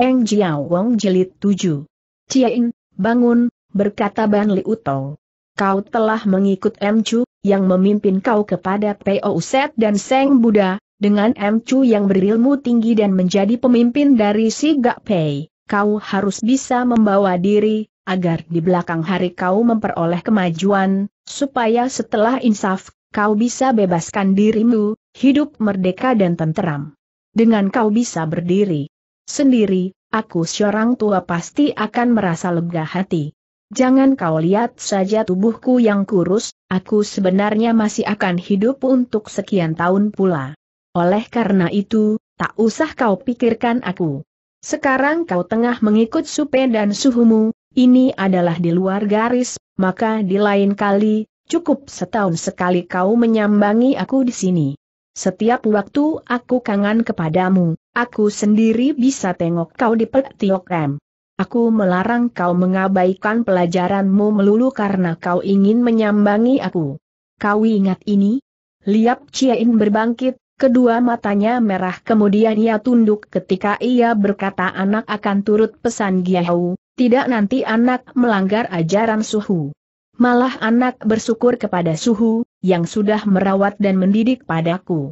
Eng Jiao Wong Jilid 7. Cieing, bangun, berkata Ban Liu Tong. Kau telah mengikut M. Chu, yang memimpin kau kepada P.O. Set dan Seng Buddha, dengan M. Chu yang berilmu tinggi dan menjadi pemimpin dari si Gak Pei. Kau harus bisa membawa diri, agar di belakang hari kau memperoleh kemajuan, supaya setelah insaf, kau bisa bebaskan dirimu, hidup merdeka dan tenteram. Dengan kau bisa berdiri, sendiri, aku seorang tua pasti akan merasa lega hati. Jangan kau lihat saja tubuhku yang kurus, aku sebenarnya masih akan hidup untuk sekian tahun pula. Oleh karena itu, tak usah kau pikirkan aku. Sekarang kau tengah mengikut supe dan suhumu, ini adalah di luar garis, maka di lain kali, cukup setahun sekali kau menyambangi aku di sini. Setiap waktu aku kangen kepadamu, Aku sendiri bisa tengok kau di Petiok M. Aku melarang kau mengabaikan pelajaranmu melulu karena kau ingin menyambangi aku. Kau ingat ini? Liap Ciein berbangkit, kedua matanya merah kemudian ia tunduk ketika ia berkata anak akan turut pesan Giyahu, tidak nanti anak melanggar ajaran suhu. Malah anak bersyukur kepada suhu, yang sudah merawat dan mendidik padaku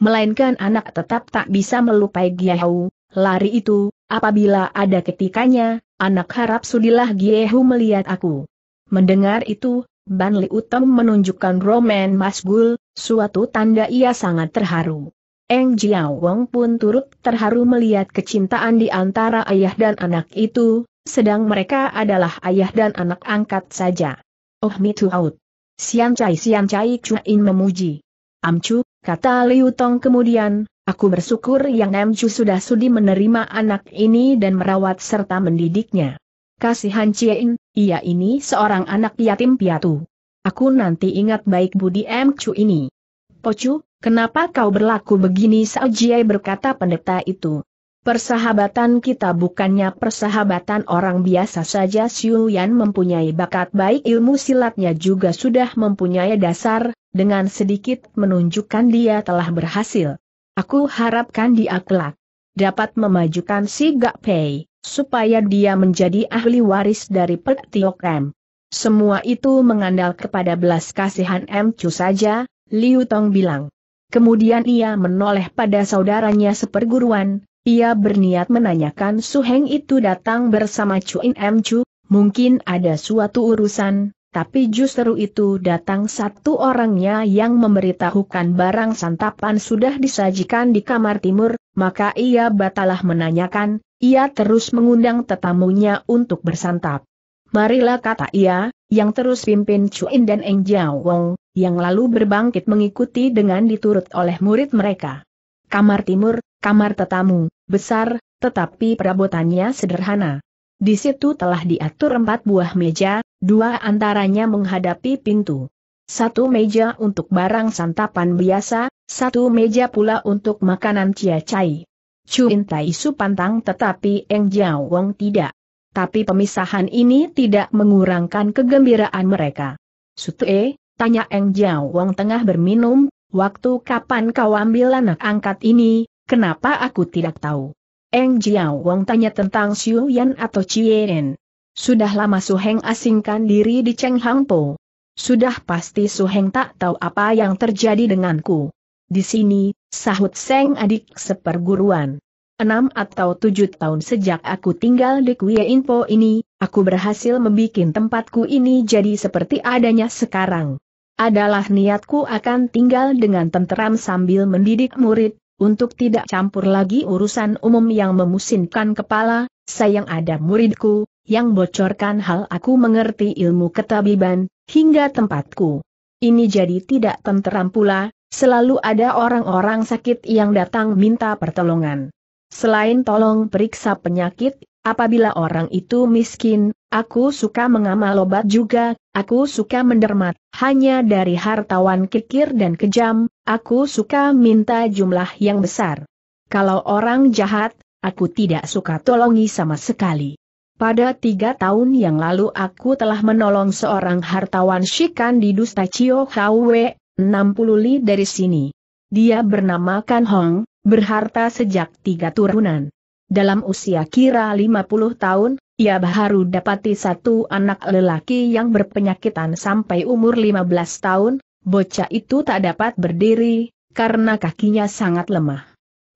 melainkan anak tetap tak bisa melupai Giehu, lari itu, apabila ada ketikanya, anak harap sudilah Giehu melihat aku. Mendengar itu, Ban Li Utem menunjukkan Roman Masgul, suatu tanda ia sangat terharu. Eng Jiao Wong pun turut terharu melihat kecintaan di antara ayah dan anak itu, sedang mereka adalah ayah dan anak angkat saja. Oh mi out Sian Cai Sian Cai Chuin memuji. Amcu, Kata Liu Tong kemudian, aku bersyukur yang Chu sudah sudi menerima anak ini dan merawat serta mendidiknya. Kasihan Ciein, ia ini seorang anak yatim piatu. Aku nanti ingat baik budi M. Chu ini. Pocu, kenapa kau berlaku begini Sao Jie berkata pendeta itu. Persahabatan kita bukannya persahabatan orang biasa saja Xiu Yan mempunyai bakat baik ilmu silatnya juga sudah mempunyai dasar, dengan sedikit menunjukkan dia telah berhasil. Aku harapkan dia kelak dapat memajukan si Gak Pei, supaya dia menjadi ahli waris dari Pek Tiok Semua itu mengandal kepada belas kasihan M. Chu saja, Liu Tong bilang. Kemudian ia menoleh pada saudaranya seperguruan, ia berniat menanyakan suheng itu datang bersama In em Chu, mungkin ada suatu urusan, tapi justru itu datang satu orangnya yang memberitahukan barang santapan sudah disajikan di kamar timur, maka ia batalah menanyakan, ia terus mengundang tetamunya untuk bersantap. Marilah kata ia, yang terus pimpin Cuin dan Eng Jiao Wong, yang lalu berbangkit mengikuti dengan diturut oleh murid mereka. Kamar timur, kamar tetamu, besar, tetapi perabotannya sederhana. Di situ telah diatur empat buah meja, dua antaranya menghadapi pintu. Satu meja untuk barang santapan biasa, satu meja pula untuk makanan cia-cai. Cuin Intai Su pantang tetapi Eng Jiao Wong tidak. Tapi pemisahan ini tidak mengurangkan kegembiraan mereka. Sutue, tanya Eng Jiao Wong tengah berminum, waktu kapan kau ambil anak angkat ini, Kenapa aku tidak tahu? Eng Jiao Wong tanya tentang Xiu Yan atau Chien. Sudah lama Su Heng asingkan diri di Cheng Hang Po. Sudah pasti Su Heng tak tahu apa yang terjadi denganku. Di sini, sahut Seng adik seperguruan. Enam atau tujuh tahun sejak aku tinggal di Kuya Inpo ini, aku berhasil membuat tempatku ini jadi seperti adanya sekarang. Adalah niatku akan tinggal dengan tenteram sambil mendidik murid, untuk tidak campur lagi urusan umum yang memusinkan kepala, sayang ada muridku, yang bocorkan hal aku mengerti ilmu ketabiban, hingga tempatku. Ini jadi tidak tenteram pula, selalu ada orang-orang sakit yang datang minta pertolongan. Selain tolong periksa penyakit, apabila orang itu miskin, Aku suka mengamal obat juga, aku suka mendermat, hanya dari hartawan kikir dan kejam, aku suka minta jumlah yang besar. Kalau orang jahat, aku tidak suka tolongi sama sekali. Pada tiga tahun yang lalu aku telah menolong seorang hartawan Shikan di Dusta Chio Hwe, 60 li dari sini. Dia bernama Kan Hong, berharta sejak tiga turunan. Dalam usia kira 50 tahun, ia baru dapati satu anak lelaki yang berpenyakitan sampai umur 15 tahun, bocah itu tak dapat berdiri, karena kakinya sangat lemah.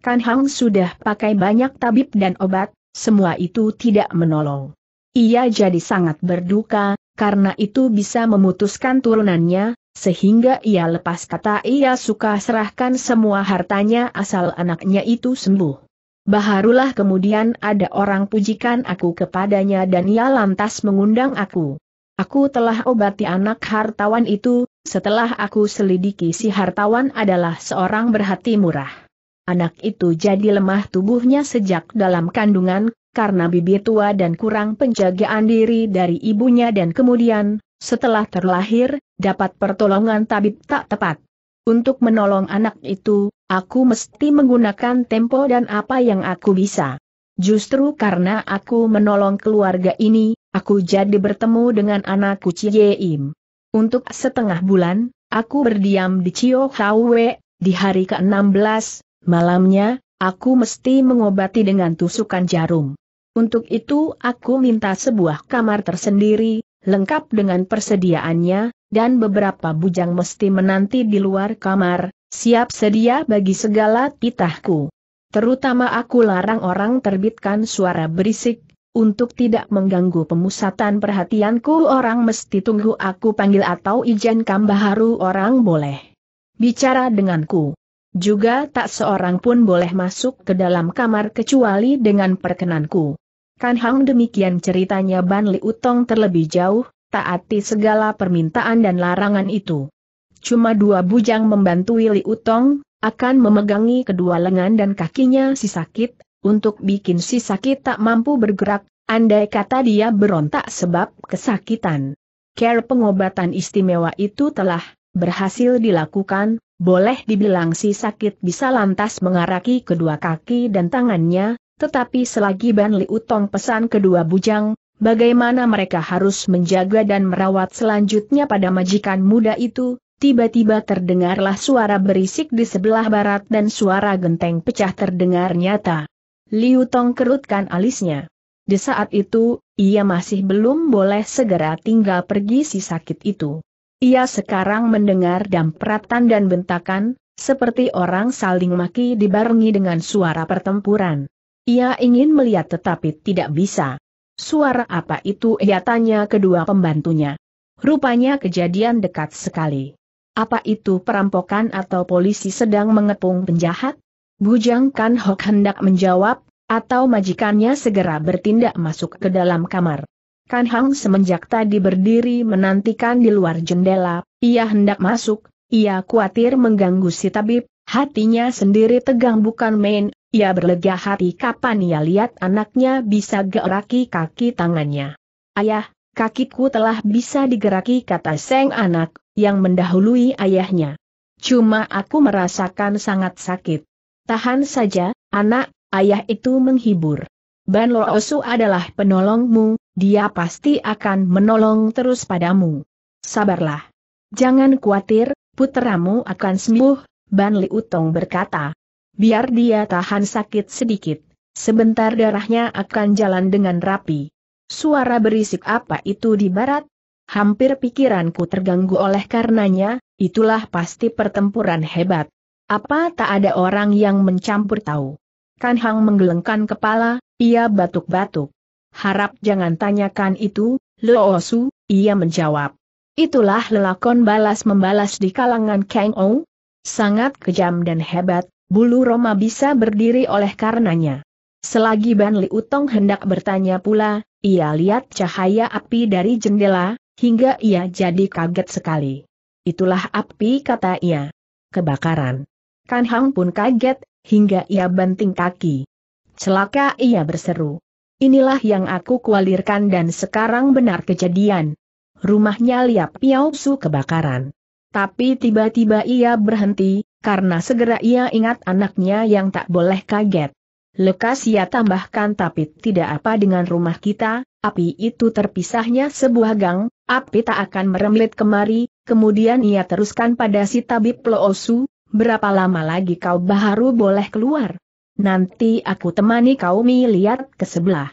Kan Hang sudah pakai banyak tabib dan obat, semua itu tidak menolong. Ia jadi sangat berduka, karena itu bisa memutuskan turunannya, sehingga ia lepas kata ia suka serahkan semua hartanya asal anaknya itu sembuh. Baharulah kemudian ada orang pujikan aku kepadanya dan ia lantas mengundang aku. Aku telah obati anak hartawan itu, setelah aku selidiki si hartawan adalah seorang berhati murah. Anak itu jadi lemah tubuhnya sejak dalam kandungan, karena bibir tua dan kurang penjagaan diri dari ibunya dan kemudian, setelah terlahir, dapat pertolongan tabib tak tepat. Untuk menolong anak itu, aku mesti menggunakan tempo dan apa yang aku bisa. Justru karena aku menolong keluarga ini, aku jadi bertemu dengan anakku Cieim. Untuk setengah bulan, aku berdiam di Cio Hwe, di hari ke-16, malamnya, aku mesti mengobati dengan tusukan jarum. Untuk itu aku minta sebuah kamar tersendiri, lengkap dengan persediaannya, dan beberapa bujang mesti menanti di luar kamar, siap sedia bagi segala titahku. Terutama aku larang orang terbitkan suara berisik, untuk tidak mengganggu pemusatan perhatianku orang mesti tunggu aku panggil atau ijen baharu orang boleh bicara denganku. Juga tak seorang pun boleh masuk ke dalam kamar kecuali dengan perkenanku. Kan Hang demikian ceritanya Ban Li Utong terlebih jauh, taati segala permintaan dan larangan itu. Cuma dua bujang membantu Wili Utong, akan memegangi kedua lengan dan kakinya si sakit, untuk bikin si sakit tak mampu bergerak, andai kata dia berontak sebab kesakitan. Care pengobatan istimewa itu telah berhasil dilakukan, boleh dibilang si sakit bisa lantas mengaraki kedua kaki dan tangannya, tetapi selagi Ban Li Utong pesan kedua bujang, bagaimana mereka harus menjaga dan merawat selanjutnya pada majikan muda itu, tiba-tiba terdengarlah suara berisik di sebelah barat dan suara genteng pecah terdengar nyata. Liu Tong kerutkan alisnya. Di saat itu, ia masih belum boleh segera tinggal pergi si sakit itu. Ia sekarang mendengar dampratan dan bentakan, seperti orang saling maki dibarengi dengan suara pertempuran. Ia ingin melihat tetapi tidak bisa. Suara apa itu ia tanya kedua pembantunya. Rupanya kejadian dekat sekali. Apa itu perampokan atau polisi sedang mengepung penjahat? Bujang Kan Hok hendak menjawab, atau majikannya segera bertindak masuk ke dalam kamar. Kan Hang semenjak tadi berdiri menantikan di luar jendela, ia hendak masuk, ia khawatir mengganggu si tabib, hatinya sendiri tegang bukan main, ia berlega hati kapan ia lihat anaknya bisa geraki kaki tangannya. Ayah, kakiku telah bisa digeraki kata seng anak, yang mendahului ayahnya. Cuma aku merasakan sangat sakit. Tahan saja, anak, ayah itu menghibur. Ban Loosu adalah penolongmu, dia pasti akan menolong terus padamu. Sabarlah. Jangan khawatir, putramu akan sembuh, Ban Liutong berkata. Biar dia tahan sakit sedikit. Sebentar darahnya akan jalan dengan rapi. Suara berisik apa itu di barat? Hampir pikiranku terganggu oleh karenanya, itulah pasti pertempuran hebat. Apa tak ada orang yang mencampur tahu? Kan Hang menggelengkan kepala, ia batuk-batuk. Harap jangan tanyakan itu, leosu, ia menjawab. Itulah lelakon balas-membalas di kalangan Kang Ou. Sangat kejam dan hebat, bulu Roma bisa berdiri oleh karenanya. Selagi Ban Li Utong hendak bertanya pula, ia lihat cahaya api dari jendela, hingga ia jadi kaget sekali. Itulah api kata ia. Kebakaran. Kan Hang pun kaget, hingga ia banting kaki. Celaka ia berseru. Inilah yang aku kualirkan dan sekarang benar kejadian. Rumahnya Liap Su kebakaran. Tapi tiba-tiba ia berhenti, karena segera ia ingat anaknya yang tak boleh kaget. Lekas ia tambahkan tapi tidak apa dengan rumah kita, api itu terpisahnya sebuah gang, api tak akan meremlit kemari, kemudian ia teruskan pada si tabib Loosu, berapa lama lagi kau baharu boleh keluar? Nanti aku temani kau mi lihat ke sebelah.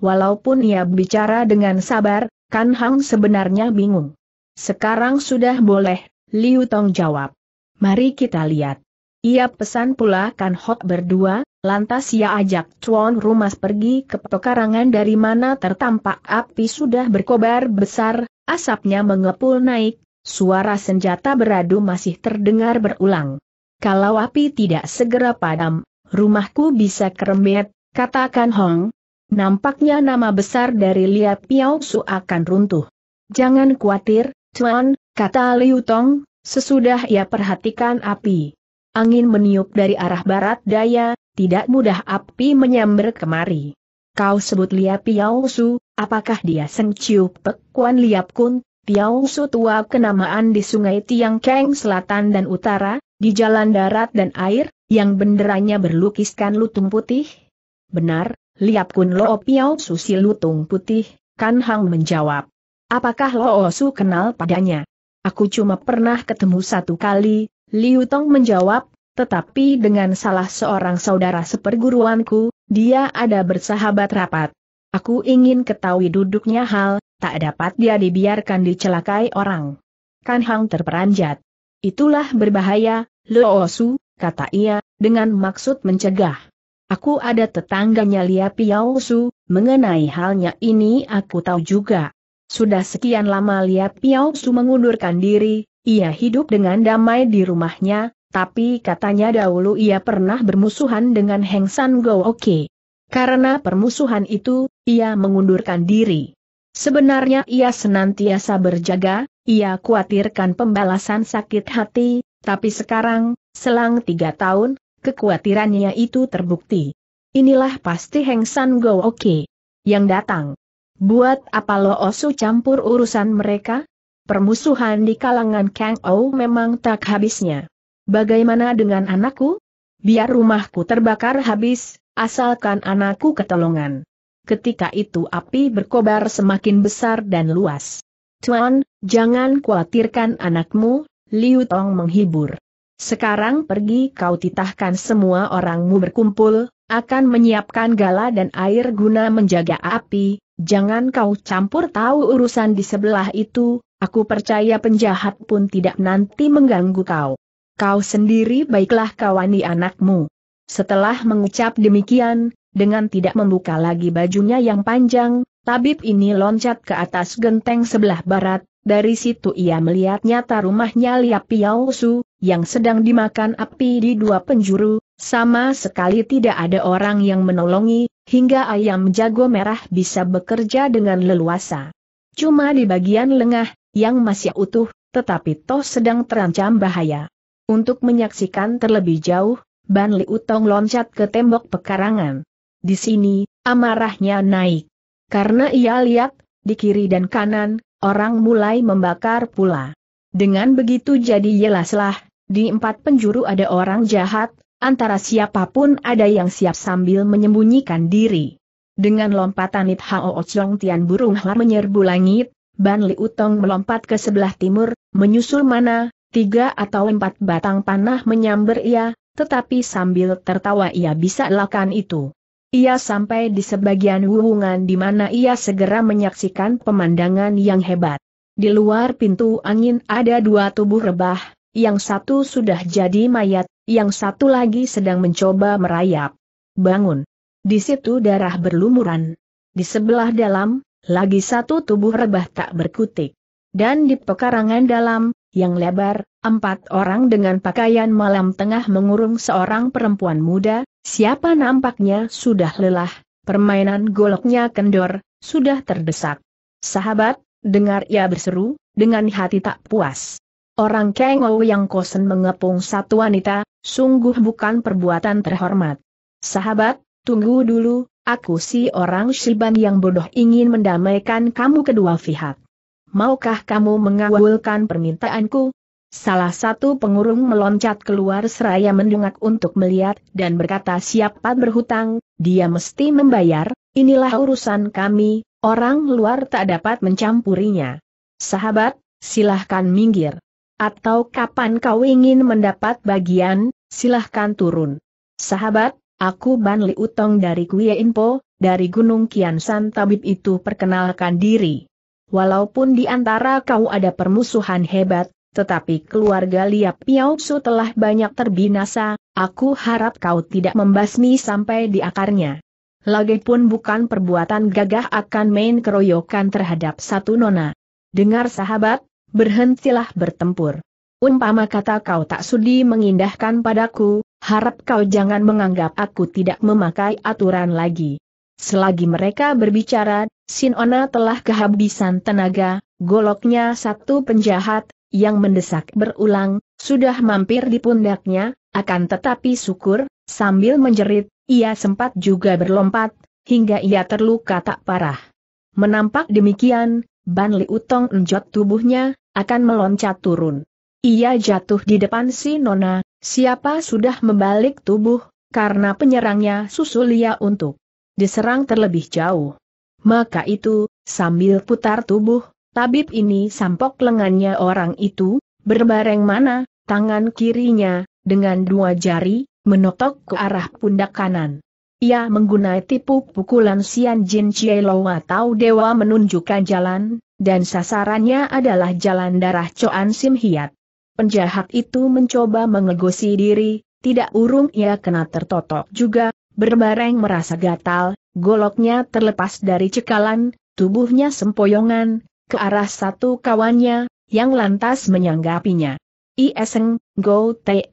Walaupun ia bicara dengan sabar, Kan Hang sebenarnya bingung. Sekarang sudah boleh, Liu Tong jawab. Mari kita lihat. Ia pesan pula Kan Hok berdua, lantas ia ajak Chuan Rumas pergi ke pekarangan dari mana tertampak api sudah berkobar besar, asapnya mengepul naik, suara senjata beradu masih terdengar berulang. Kalau api tidak segera padam, rumahku bisa kerembet, katakan Hong. Nampaknya nama besar dari Lia Piao Su akan runtuh. Jangan khawatir, Chuan, kata Liu Tong, Sesudah ia perhatikan api. Angin meniup dari arah barat daya, tidak mudah api menyambar kemari. Kau sebut Lia Piao Su, apakah dia Seng Ciu Pekuan Liap Kun, Piao Su tua kenamaan di sungai Tiang Keng selatan dan utara, di jalan darat dan air, yang benderanya berlukiskan lutung putih? Benar, Liap Kun Lo Piao Su si lutung putih, Kan Hang menjawab. Apakah Lo Su kenal padanya? Aku cuma pernah ketemu satu kali, Liu Tong menjawab, tetapi dengan salah seorang saudara seperguruanku, dia ada bersahabat rapat. Aku ingin ketahui duduknya hal, tak dapat dia dibiarkan dicelakai orang. Kan Hang terperanjat. Itulah berbahaya, Su, kata ia, dengan maksud mencegah. Aku ada tetangganya Lia Su, mengenai halnya ini aku tahu juga. Sudah sekian lama lihat Piao Su mengundurkan diri, ia hidup dengan damai di rumahnya, tapi katanya dahulu ia pernah bermusuhan dengan Heng San Go Oke. Karena permusuhan itu, ia mengundurkan diri. Sebenarnya ia senantiasa berjaga, ia khawatirkan pembalasan sakit hati, tapi sekarang, selang tiga tahun, kekhawatirannya itu terbukti. Inilah pasti Heng San Go Oke yang datang. Buat apa Lo Osu campur urusan mereka? Permusuhan di kalangan Kang Ou memang tak habisnya. Bagaimana dengan anakku? Biar rumahku terbakar habis, asalkan anakku ketolongan. Ketika itu api berkobar semakin besar dan luas. Tuan, jangan khawatirkan anakmu, Liu Tong menghibur. Sekarang pergi kau titahkan semua orangmu berkumpul, akan menyiapkan gala dan air guna menjaga api, Jangan kau campur tahu urusan di sebelah itu, aku percaya penjahat pun tidak nanti mengganggu kau. Kau sendiri baiklah kawani anakmu. Setelah mengucap demikian, dengan tidak membuka lagi bajunya yang panjang, tabib ini loncat ke atas genteng sebelah barat, dari situ ia melihat nyata rumahnya Liap Piausu, yang sedang dimakan api di dua penjuru, sama sekali tidak ada orang yang menolongi, hingga ayam jago merah bisa bekerja dengan leluasa. Cuma di bagian lengah, yang masih utuh, tetapi toh sedang terancam bahaya. Untuk menyaksikan terlebih jauh, Ban Li Utong loncat ke tembok pekarangan. Di sini, amarahnya naik. Karena ia lihat, di kiri dan kanan, orang mulai membakar pula. Dengan begitu jadi jelaslah, di empat penjuru ada orang jahat, Antara siapapun ada yang siap sambil menyembunyikan diri. Dengan lompatan It Hao Ochong Tian Burung Har menyerbu langit, Ban Li Utong melompat ke sebelah timur, menyusul mana, tiga atau empat batang panah menyamber ia, tetapi sambil tertawa ia bisa lakukan itu. Ia sampai di sebagian wuhungan di mana ia segera menyaksikan pemandangan yang hebat. Di luar pintu angin ada dua tubuh rebah, yang satu sudah jadi mayat, yang satu lagi sedang mencoba merayap. Bangun. Di situ darah berlumuran. Di sebelah dalam, lagi satu tubuh rebah tak berkutik. Dan di pekarangan dalam, yang lebar, empat orang dengan pakaian malam tengah mengurung seorang perempuan muda, siapa nampaknya sudah lelah, permainan goloknya kendor, sudah terdesak. Sahabat, dengar ia berseru, dengan hati tak puas. Orang Kengo yang kosen mengepung satu wanita, Sungguh bukan perbuatan terhormat. Sahabat, tunggu dulu, aku si orang Shiban yang bodoh ingin mendamaikan kamu kedua pihak. Maukah kamu mengawulkan permintaanku? Salah satu pengurung meloncat keluar seraya mendungak untuk melihat dan berkata siapa berhutang, dia mesti membayar, inilah urusan kami, orang luar tak dapat mencampurinya. Sahabat, silahkan minggir atau kapan kau ingin mendapat bagian, silahkan turun. Sahabat, aku Ban Li Utong dari Kuya Info, dari Gunung Kian San Tabib itu perkenalkan diri. Walaupun di antara kau ada permusuhan hebat, tetapi keluarga Liap Su telah banyak terbinasa, aku harap kau tidak membasmi sampai di akarnya. Lagipun bukan perbuatan gagah akan main keroyokan terhadap satu nona. Dengar sahabat, berhentilah bertempur. Umpama kata kau tak sudi mengindahkan padaku, harap kau jangan menganggap aku tidak memakai aturan lagi. Selagi mereka berbicara, Sinona telah kehabisan tenaga, goloknya satu penjahat, yang mendesak berulang, sudah mampir di pundaknya, akan tetapi syukur, sambil menjerit, ia sempat juga berlompat, hingga ia terluka tak parah. Menampak demikian, Ban Li Utong enjot tubuhnya, akan meloncat turun. Ia jatuh di depan si Nona, siapa sudah membalik tubuh, karena penyerangnya susul ia untuk diserang terlebih jauh. Maka itu, sambil putar tubuh, tabib ini sampok lengannya orang itu, berbareng mana, tangan kirinya, dengan dua jari, menotok ke arah pundak kanan. Ia menggunai tipu pukulan Sian Jin Chie Lo atau Dewa menunjukkan jalan, dan sasarannya adalah jalan darah Coan Sim Hiat. Penjahat itu mencoba mengegosi diri, tidak urung ia kena tertotok juga, berbareng merasa gatal, goloknya terlepas dari cekalan, tubuhnya sempoyongan, ke arah satu kawannya, yang lantas menyanggapinya. Iseng, Go Te,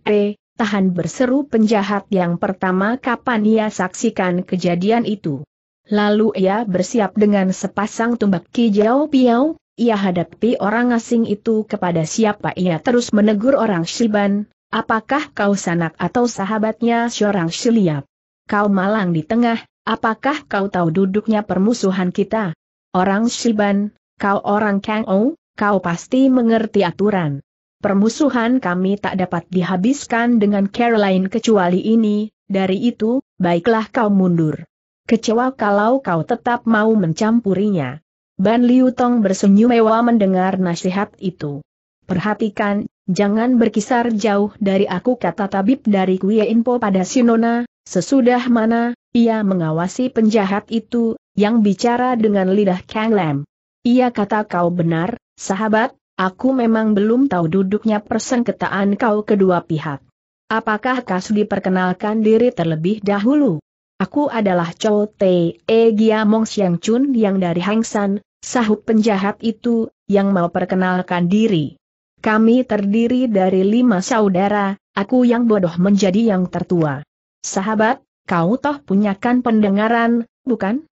tahan berseru penjahat yang pertama kapan ia saksikan kejadian itu. Lalu ia bersiap dengan sepasang tumbak kijau piau, ia hadapi orang asing itu kepada siapa ia terus menegur orang Shiban, apakah kau sanak atau sahabatnya seorang Shiliap? Kau malang di tengah, apakah kau tahu duduknya permusuhan kita? Orang Shiban, kau orang Kang O, kau pasti mengerti aturan. Permusuhan kami tak dapat dihabiskan dengan Caroline kecuali ini, dari itu, baiklah kau mundur. Kecewa kalau kau tetap mau mencampurinya. Ban Liu Tong bersenyum mewah mendengar nasihat itu. Perhatikan, jangan berkisar jauh dari aku kata tabib dari Kuya Info pada Sinona, sesudah mana, ia mengawasi penjahat itu, yang bicara dengan lidah Kang Lam. Ia kata kau benar, sahabat, aku memang belum tahu duduknya persengketaan kau kedua pihak. Apakah kau diperkenalkan diri terlebih dahulu? Aku adalah Chou Tei E Gia Mong Xiang Chun yang dari Hang San, sahut penjahat itu, yang mau perkenalkan diri. Kami terdiri dari lima saudara, aku yang bodoh menjadi yang tertua. Sahabat, kau toh punyakan pendengaran, bukan?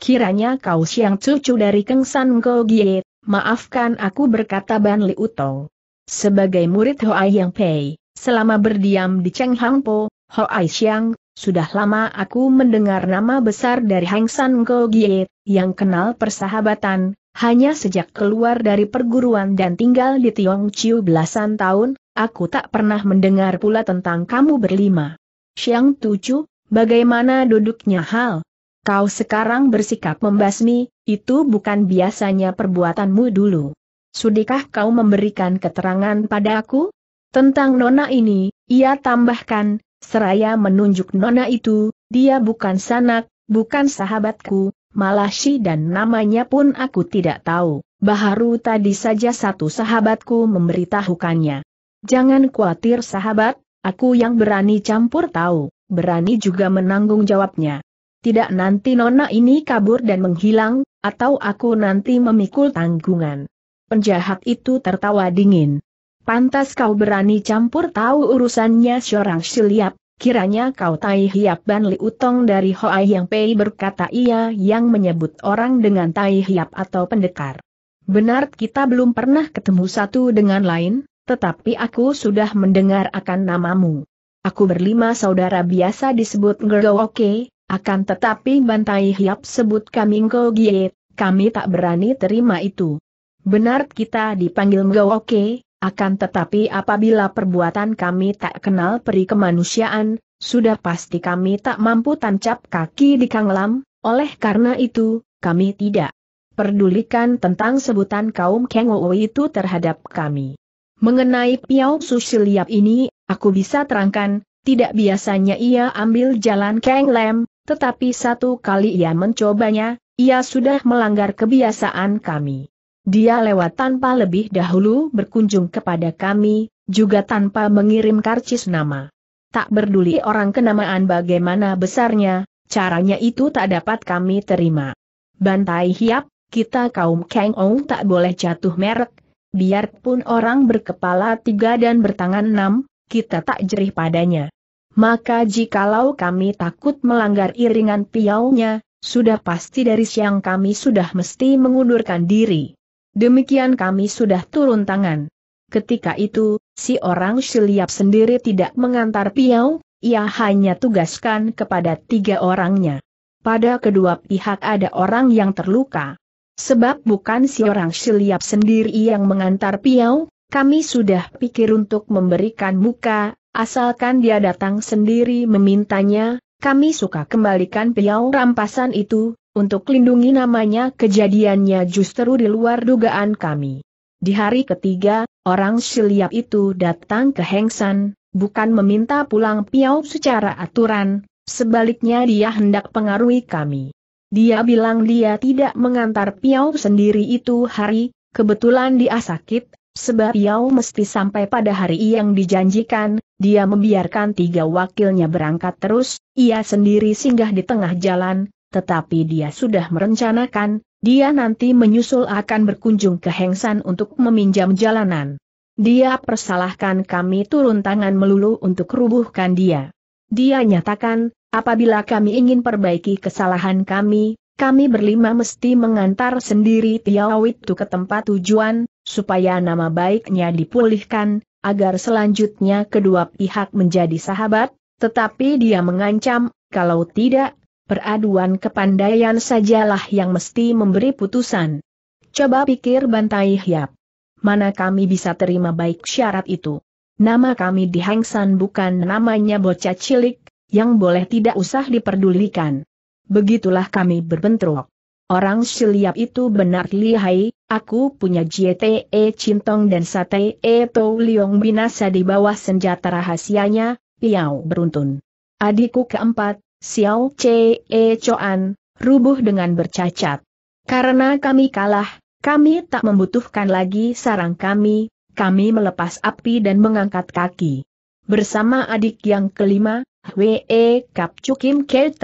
Kiranya kau siang cucu dari Keng San Go Gie, maafkan aku berkata Ban Li Tong. Sebagai murid Hoai Yang Pei, selama berdiam di Cheng Hang Po, Hoai Siang. Sudah lama aku mendengar nama besar dari Hang San Go Giet, yang kenal persahabatan, hanya sejak keluar dari perguruan dan tinggal di Tiong Chiu belasan tahun, aku tak pernah mendengar pula tentang kamu berlima. Siang Tucu, bagaimana duduknya hal? Kau sekarang bersikap membasmi, itu bukan biasanya perbuatanmu dulu. Sudikah kau memberikan keterangan padaku Tentang nona ini, ia tambahkan, Seraya menunjuk nona itu, dia bukan sanak, bukan sahabatku, malah si dan namanya pun aku tidak tahu. Baharu tadi saja satu sahabatku memberitahukannya. Jangan khawatir sahabat, aku yang berani campur tahu, berani juga menanggung jawabnya. Tidak nanti nona ini kabur dan menghilang, atau aku nanti memikul tanggungan. Penjahat itu tertawa dingin. Pantas kau berani campur tahu urusannya seorang siliap, kiranya kau tai hiap ban liutong dari Hoai Yang Pei berkata ia yang menyebut orang dengan tai hiap atau pendekar. Benar kita belum pernah ketemu satu dengan lain, tetapi aku sudah mendengar akan namamu. Aku berlima saudara biasa disebut Oke, akan tetapi Bantai Hiap sebut kami Ngkogiet, kami tak berani terima itu. Benar kita dipanggil Oke, akan tetapi apabila perbuatan kami tak kenal peri kemanusiaan, sudah pasti kami tak mampu tancap kaki di Kanglam, oleh karena itu, kami tidak pedulikan tentang sebutan kaum Kengowo itu terhadap kami. Mengenai Piau Susiliap ini, aku bisa terangkan, tidak biasanya ia ambil jalan kenglam, tetapi satu kali ia mencobanya, ia sudah melanggar kebiasaan kami. Dia lewat tanpa lebih dahulu berkunjung kepada kami, juga tanpa mengirim karcis nama. Tak berduli orang kenamaan bagaimana besarnya, caranya itu tak dapat kami terima. Bantai hiap, kita kaum Kang Ong tak boleh jatuh merek, biarpun orang berkepala tiga dan bertangan enam, kita tak jerih padanya. Maka jikalau kami takut melanggar iringan piaunya, sudah pasti dari siang kami sudah mesti mengundurkan diri. Demikian kami sudah turun tangan. Ketika itu, si orang Siliap sendiri tidak mengantar Piau, ia hanya tugaskan kepada tiga orangnya. Pada kedua pihak ada orang yang terluka. Sebab bukan si orang Siliap sendiri yang mengantar Piau, kami sudah pikir untuk memberikan muka, asalkan dia datang sendiri memintanya, kami suka kembalikan piau rampasan itu, untuk lindungi namanya kejadiannya justru di luar dugaan kami. Di hari ketiga, orang Siliap itu datang ke Hengsan, bukan meminta pulang piau secara aturan, sebaliknya dia hendak pengaruhi kami. Dia bilang dia tidak mengantar piau sendiri itu hari, kebetulan dia sakit, sebab Piau mesti sampai pada hari yang dijanjikan, dia membiarkan tiga wakilnya berangkat terus, ia sendiri singgah di tengah jalan, tetapi dia sudah merencanakan, dia nanti menyusul akan berkunjung ke Hengsan untuk meminjam jalanan. Dia persalahkan kami turun tangan melulu untuk rubuhkan dia. Dia nyatakan, apabila kami ingin perbaiki kesalahan kami, kami berlima mesti mengantar sendiri Tiawit itu ke tempat tujuan, supaya nama baiknya dipulihkan, agar selanjutnya kedua pihak menjadi sahabat, tetapi dia mengancam, kalau tidak, peraduan kepandaian sajalah yang mesti memberi putusan. Coba pikir bantai hiap. Mana kami bisa terima baik syarat itu? Nama kami di Hangsan bukan namanya bocah cilik, yang boleh tidak usah diperdulikan. Begitulah kami berbentrok. Orang siliap itu benar lihai, Aku punya JTE Cintong dan Sate E Tou Liong binasa di bawah senjata rahasianya, Piau beruntun. Adikku keempat, Xiao Che e Choan, rubuh dengan bercacat. Karena kami kalah, kami tak membutuhkan lagi sarang kami, kami melepas api dan mengangkat kaki. Bersama adik yang kelima, Wei e, Kap Chukim Ke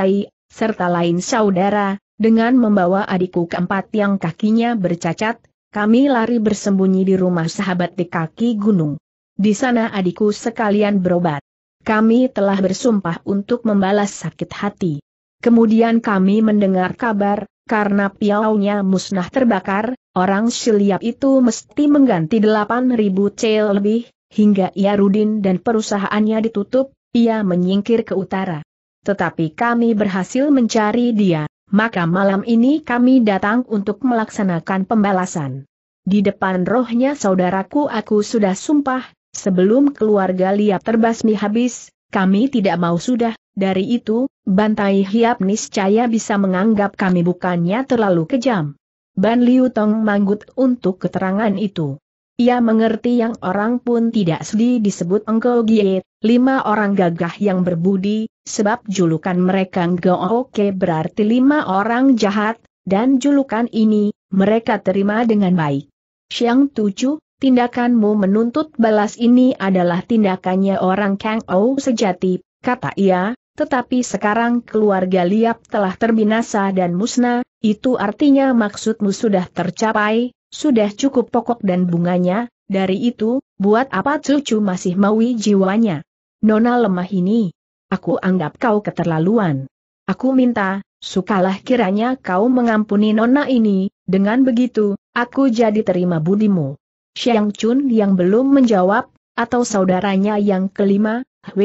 serta lain saudara, dengan membawa adikku keempat yang kakinya bercacat, kami lari bersembunyi di rumah sahabat di kaki gunung. Di sana adikku sekalian berobat. Kami telah bersumpah untuk membalas sakit hati. Kemudian kami mendengar kabar, karena piaunya musnah terbakar, orang Siliap itu mesti mengganti 8.000 cel lebih, hingga ia rudin dan perusahaannya ditutup, ia menyingkir ke utara. Tetapi kami berhasil mencari dia maka malam ini kami datang untuk melaksanakan pembalasan. Di depan rohnya saudaraku aku sudah sumpah, sebelum keluarga liap terbasmi habis, kami tidak mau sudah, dari itu, Bantai Hiap niscaya bisa menganggap kami bukannya terlalu kejam. Ban Liu Tong manggut untuk keterangan itu. Ia mengerti yang orang pun tidak sedih disebut engkau giet, lima orang gagah yang berbudi, sebab julukan mereka engkau oke berarti lima orang jahat, dan julukan ini, mereka terima dengan baik. Siang tujuh, tindakanmu menuntut balas ini adalah tindakannya orang Kang Ou sejati, kata ia, tetapi sekarang keluarga Liap telah terbinasa dan musnah, itu artinya maksudmu sudah tercapai, sudah cukup pokok dan bunganya, dari itu, buat apa cucu masih maui jiwanya? Nona lemah ini. Aku anggap kau keterlaluan. Aku minta, sukalah kiranya kau mengampuni Nona ini, dengan begitu, aku jadi terima budimu. Xiang Chun yang belum menjawab, atau saudaranya yang kelima, Kap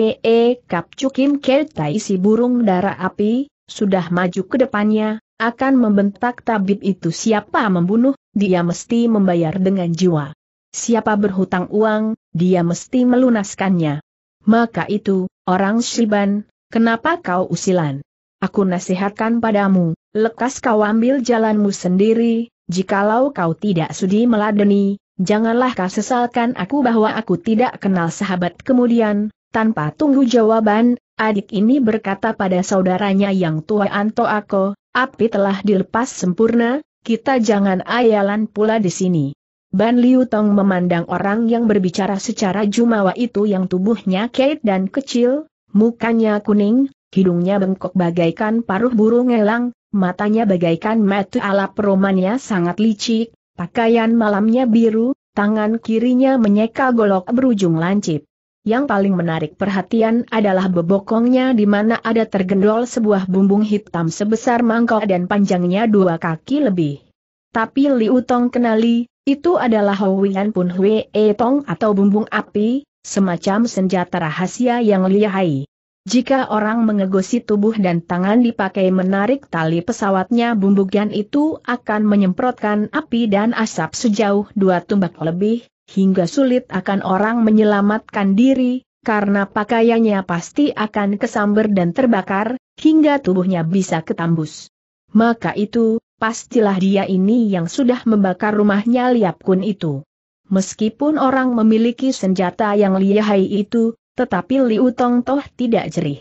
Kapcukim Keltai si burung darah api, sudah maju ke depannya, akan membentak tabib itu siapa membunuh, dia mesti membayar dengan jiwa. Siapa berhutang uang, dia mesti melunaskannya. Maka itu, orang Shiban, kenapa kau usilan? Aku nasihatkan padamu, lekas kau ambil jalanmu sendiri, jikalau kau tidak sudi meladeni, janganlah kau sesalkan aku bahwa aku tidak kenal sahabat kemudian, tanpa tunggu jawaban, adik ini berkata pada saudaranya yang tua Anto Ako, api telah dilepas sempurna, kita jangan ayalan pula di sini. Ban Liu Tong memandang orang yang berbicara secara jumawa itu yang tubuhnya kait dan kecil, mukanya kuning, hidungnya bengkok bagaikan paruh burung elang, matanya bagaikan mata ala peromannya sangat licik, pakaian malamnya biru, tangan kirinya menyeka golok berujung lancip. Yang paling menarik perhatian adalah bebokongnya di mana ada tergendol sebuah bumbung hitam sebesar mangkok dan panjangnya dua kaki lebih. Tapi Liutong Utong kenali, itu adalah Howian Pun Hwe E Tong atau bumbung api, semacam senjata rahasia yang lihai. Jika orang mengegosi tubuh dan tangan dipakai menarik tali pesawatnya bumbugan itu akan menyemprotkan api dan asap sejauh dua tumbak lebih, hingga sulit akan orang menyelamatkan diri, karena pakaiannya pasti akan kesamber dan terbakar, hingga tubuhnya bisa ketambus. Maka itu, pastilah dia ini yang sudah membakar rumahnya Liap Kun itu. Meskipun orang memiliki senjata yang lihai itu, tetapi Liu Tong Toh tidak jerih.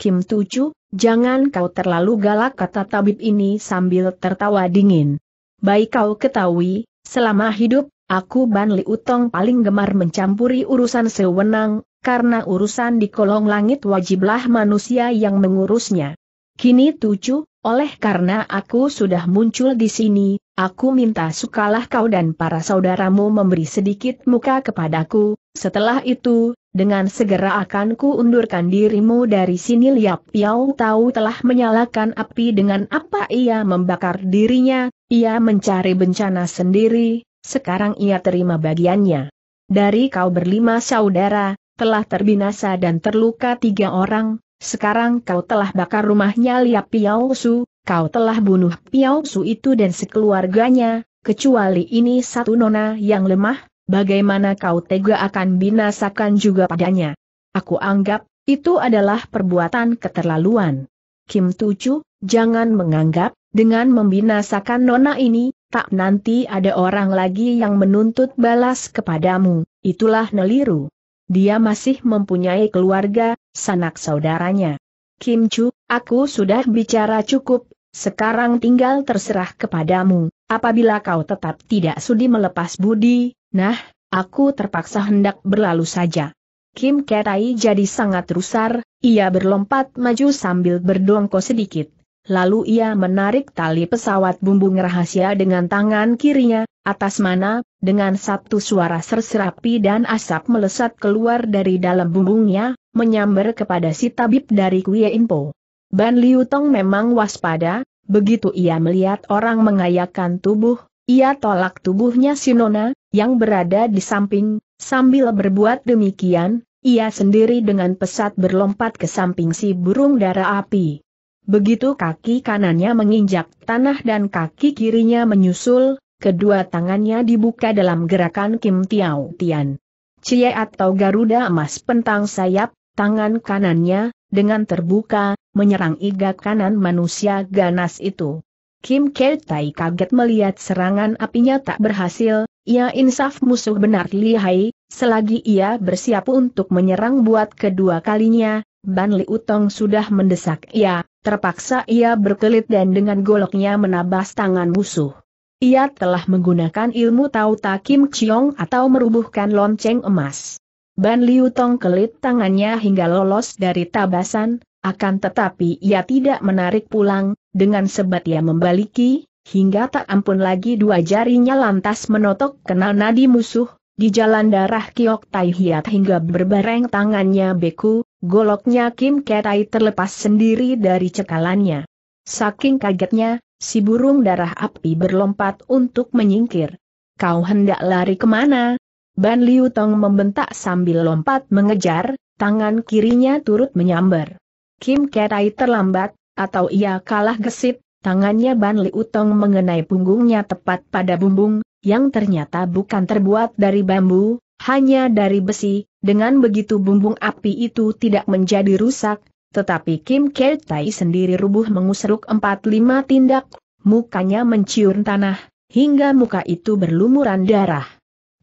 Kim Tuju, jangan kau terlalu galak kata tabib ini sambil tertawa dingin. Baik kau ketahui, selama hidup Aku Ban Utong paling gemar mencampuri urusan sewenang, karena urusan di kolong langit wajiblah manusia yang mengurusnya. Kini tujuh, oleh karena aku sudah muncul di sini, aku minta sukalah kau dan para saudaramu memberi sedikit muka kepadaku, setelah itu, dengan segera akan ku undurkan dirimu dari sini Liap Piau tahu telah menyalakan api dengan apa ia membakar dirinya, ia mencari bencana sendiri, sekarang ia terima bagiannya. Dari kau berlima saudara, telah terbinasa dan terluka tiga orang, sekarang kau telah bakar rumahnya liap Piao Su, kau telah bunuh Piao Su itu dan sekeluarganya, kecuali ini satu nona yang lemah, bagaimana kau tega akan binasakan juga padanya. Aku anggap, itu adalah perbuatan keterlaluan. Kim Tucu, jangan menganggap, dengan membinasakan nona ini, tak nanti ada orang lagi yang menuntut balas kepadamu, itulah neliru. Dia masih mempunyai keluarga, sanak saudaranya. Kim Chu, aku sudah bicara cukup, sekarang tinggal terserah kepadamu, apabila kau tetap tidak sudi melepas budi, nah, aku terpaksa hendak berlalu saja. Kim Ketai jadi sangat rusar, ia berlompat maju sambil berdongko sedikit, Lalu ia menarik tali pesawat bumbung rahasia dengan tangan kirinya, atas mana, dengan satu suara serserapi dan asap melesat keluar dari dalam bumbungnya, menyambar kepada si tabib dari Kuya Inpo. Ban Liu Tong memang waspada, begitu ia melihat orang mengayakan tubuh, ia tolak tubuhnya Nona, yang berada di samping, sambil berbuat demikian, ia sendiri dengan pesat berlompat ke samping si burung darah api. Begitu kaki kanannya menginjak tanah dan kaki kirinya menyusul, kedua tangannya dibuka dalam gerakan Kim Tiao Tian. Cie atau Garuda emas pentang sayap, tangan kanannya, dengan terbuka, menyerang iga kanan manusia ganas itu. Kim Ketai kaget melihat serangan apinya tak berhasil, ia insaf musuh benar lihai, selagi ia bersiap untuk menyerang buat kedua kalinya, Ban Li Utong sudah mendesak ia, Terpaksa ia berkelit dan dengan goloknya menabas tangan musuh. Ia telah menggunakan ilmu Tau Takim Chiong atau merubuhkan lonceng emas. Ban Liu Tong kelit tangannya hingga lolos dari tabasan, akan tetapi ia tidak menarik pulang, dengan sebat ia membaliki, hingga tak ampun lagi dua jarinya lantas menotok kenal nadi musuh, di Jalan darah Kiok Tai Hiat hingga berbareng tangannya beku, goloknya Kim Ketai terlepas sendiri dari cekalannya. Saking kagetnya, si burung darah api berlompat untuk menyingkir. Kau hendak lari kemana? Ban Liu Tong membentak sambil lompat mengejar, tangan kirinya turut menyambar. Kim Ketai terlambat, atau ia kalah gesit, tangannya Ban Liu Tong mengenai punggungnya tepat pada bumbung, yang ternyata bukan terbuat dari bambu, hanya dari besi, dengan begitu bumbung api itu tidak menjadi rusak, tetapi Kim Kertai sendiri rubuh mengusruk empat lima tindak, mukanya mencium tanah, hingga muka itu berlumuran darah.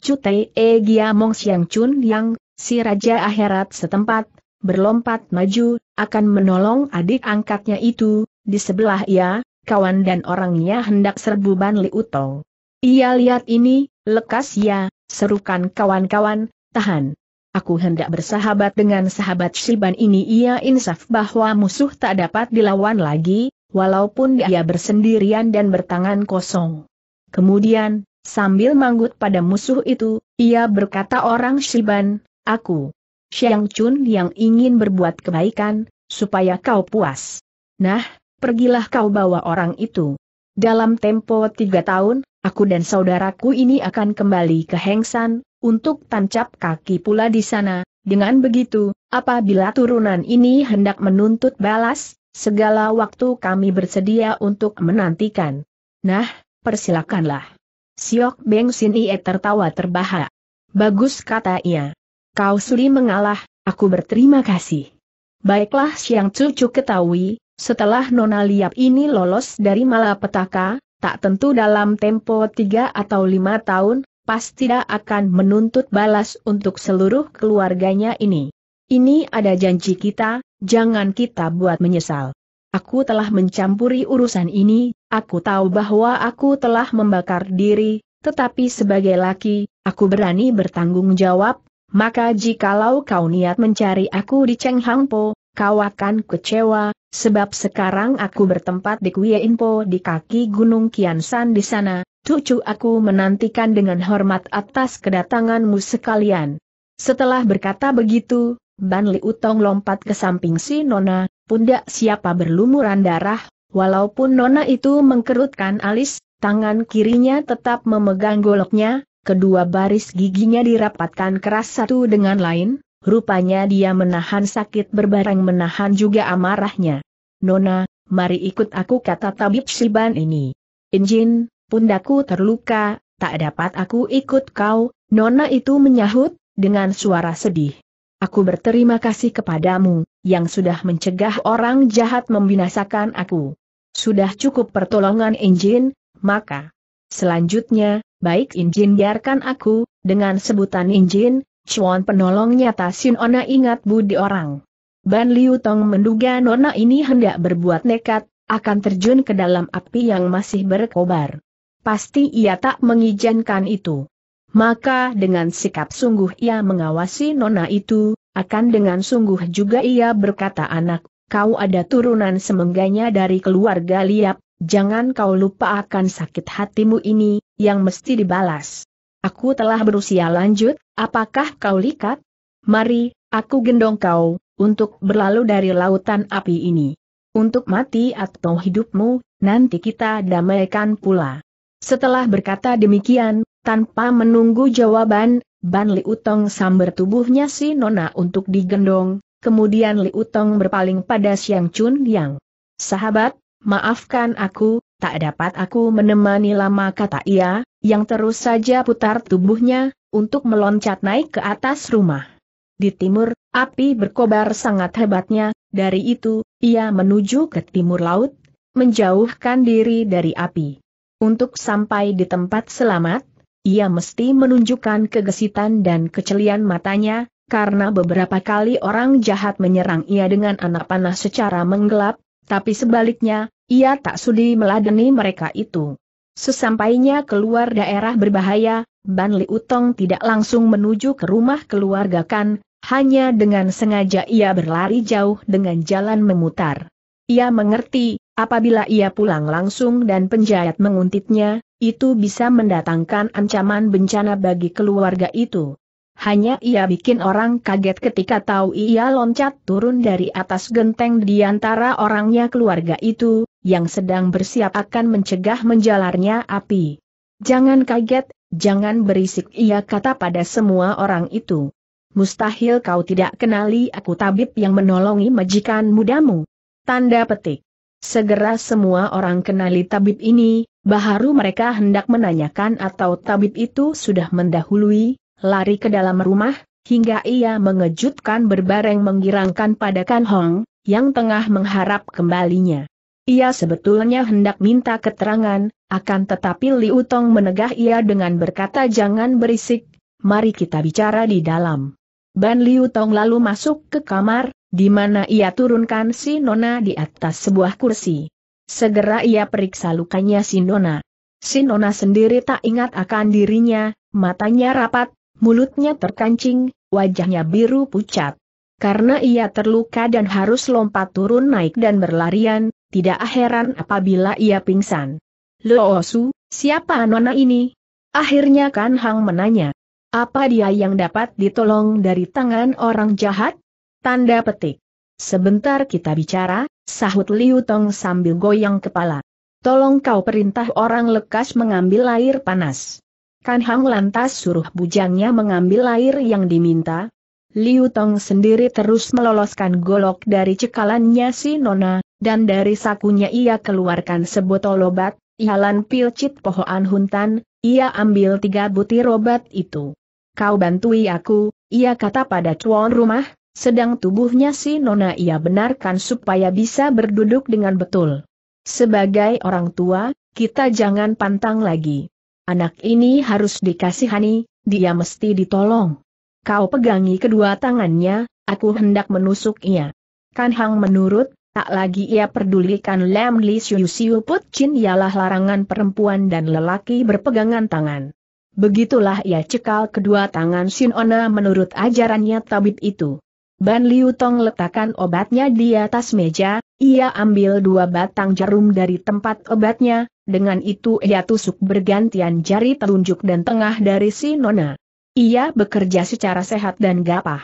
Cutei E Gia Mong Siang Chun Yang, si Raja Akhirat setempat, berlompat maju, akan menolong adik angkatnya itu, di sebelah ia, kawan dan orangnya hendak serbu Ban Utong. Ia lihat ini, lekas ya, serukan kawan-kawan, tahan. Aku hendak bersahabat dengan sahabat Shiban ini ia insaf bahwa musuh tak dapat dilawan lagi, walaupun dia bersendirian dan bertangan kosong. Kemudian, sambil manggut pada musuh itu, ia berkata orang Shiban, aku, Xiang Chun yang ingin berbuat kebaikan, supaya kau puas. Nah, pergilah kau bawa orang itu. Dalam tempo tiga tahun, Aku dan saudaraku ini akan kembali ke Hengsan, untuk tancap kaki pula di sana. Dengan begitu, apabila turunan ini hendak menuntut balas, segala waktu kami bersedia untuk menantikan. Nah, persilakanlah. Siok Beng Sin Ie tertawa terbahak. Bagus kata ia. Kau suri mengalah, aku berterima kasih. Baiklah Siang Cucu ketahui, setelah Nona Liap ini lolos dari malapetaka, tak tentu dalam tempo tiga atau lima tahun, pasti tidak akan menuntut balas untuk seluruh keluarganya ini. Ini ada janji kita, jangan kita buat menyesal. Aku telah mencampuri urusan ini, aku tahu bahwa aku telah membakar diri, tetapi sebagai laki, aku berani bertanggung jawab, maka jikalau kau niat mencari aku di Cheng Hang Po, kau akan kecewa, sebab sekarang aku bertempat di Kuya Inpo di kaki Gunung Kiansan di sana, cucu aku menantikan dengan hormat atas kedatanganmu sekalian. Setelah berkata begitu, Ban Li Utong lompat ke samping si Nona, pundak siapa berlumuran darah, walaupun Nona itu mengkerutkan alis, tangan kirinya tetap memegang goloknya, kedua baris giginya dirapatkan keras satu dengan lain, Rupanya dia menahan sakit berbareng menahan juga amarahnya. Nona, mari ikut aku kata tabib Siban ini. Injin, pundaku terluka, tak dapat aku ikut kau, Nona itu menyahut, dengan suara sedih. Aku berterima kasih kepadamu, yang sudah mencegah orang jahat membinasakan aku. Sudah cukup pertolongan Injin, maka. Selanjutnya, baik Injin biarkan aku, dengan sebutan Injin, Cuan penolongnya Tasin Ona ingat budi orang. Ban Liu Tong menduga Nona ini hendak berbuat nekat, akan terjun ke dalam api yang masih berkobar. Pasti ia tak mengizinkan itu. Maka dengan sikap sungguh ia mengawasi Nona itu, akan dengan sungguh juga ia berkata anak, kau ada turunan semengganya dari keluarga Liap, jangan kau lupa akan sakit hatimu ini, yang mesti dibalas. Aku telah berusia lanjut, apakah kau likat? Mari, aku gendong kau, untuk berlalu dari lautan api ini. Untuk mati atau hidupmu, nanti kita damaikan pula. Setelah berkata demikian, tanpa menunggu jawaban, Ban Liutong samber tubuhnya si Nona untuk digendong, kemudian Liutong berpaling pada Siang Chun Yang. Sahabat, maafkan aku, tak dapat aku menemani lama kata ia, yang terus saja putar tubuhnya, untuk meloncat naik ke atas rumah. Di timur, api berkobar sangat hebatnya, dari itu, ia menuju ke timur laut, menjauhkan diri dari api. Untuk sampai di tempat selamat, ia mesti menunjukkan kegesitan dan kecelian matanya, karena beberapa kali orang jahat menyerang ia dengan anak panah secara menggelap, tapi sebaliknya, ia tak sudi meladeni mereka itu. Sesampainya keluar daerah berbahaya, Ban Li Utong tidak langsung menuju ke rumah keluarga Kan, hanya dengan sengaja ia berlari jauh dengan jalan memutar. Ia mengerti, apabila ia pulang langsung dan penjahat menguntitnya, itu bisa mendatangkan ancaman bencana bagi keluarga itu. Hanya ia bikin orang kaget ketika tahu ia loncat turun dari atas genteng di antara orangnya keluarga itu, yang sedang bersiap akan mencegah menjalarnya api. Jangan kaget, jangan berisik ia kata pada semua orang itu. Mustahil kau tidak kenali aku tabib yang menolongi majikan mudamu. Tanda petik. Segera semua orang kenali tabib ini, baharu mereka hendak menanyakan atau tabib itu sudah mendahului, lari ke dalam rumah, hingga ia mengejutkan berbareng menggirangkan pada Kan Hong, yang tengah mengharap kembalinya. Ia sebetulnya hendak minta keterangan, akan tetapi Liu Tong menegah ia dengan berkata jangan berisik, mari kita bicara di dalam. Ban Liu Tong lalu masuk ke kamar, di mana ia turunkan si Nona di atas sebuah kursi. Segera ia periksa lukanya si Nona. Si Nona sendiri tak ingat akan dirinya, matanya rapat, mulutnya terkancing, wajahnya biru pucat. Karena ia terluka dan harus lompat turun naik dan berlarian, tidak heran apabila ia pingsan. Loosu, siapa nona ini? Akhirnya Kan Hang menanya. Apa dia yang dapat ditolong dari tangan orang jahat? Tanda petik. Sebentar kita bicara, sahut Liu Tong sambil goyang kepala. Tolong kau perintah orang lekas mengambil air panas. Kan Hang lantas suruh bujangnya mengambil air yang diminta. Liu Tong sendiri terus meloloskan golok dari cekalannya si Nona, dan dari sakunya ia keluarkan sebotol obat, ialan pil cit pohoan huntan, ia ambil tiga butir obat itu. Kau bantui aku, ia kata pada cuan rumah, sedang tubuhnya si Nona ia benarkan supaya bisa berduduk dengan betul. Sebagai orang tua, kita jangan pantang lagi. Anak ini harus dikasihani, dia mesti ditolong. Kau pegangi kedua tangannya, aku hendak menusuknya. ia. Kan Hang menurut, Tak lagi ia pedulikan Lam Li Xiu Xiu Put Chin ialah larangan perempuan dan lelaki berpegangan tangan. Begitulah ia cekal kedua tangan Shin Ona menurut ajarannya tabib itu. Ban Liu Tong letakkan obatnya di atas meja, ia ambil dua batang jarum dari tempat obatnya, dengan itu ia tusuk bergantian jari telunjuk dan tengah dari si Nona. Ia bekerja secara sehat dan gapah.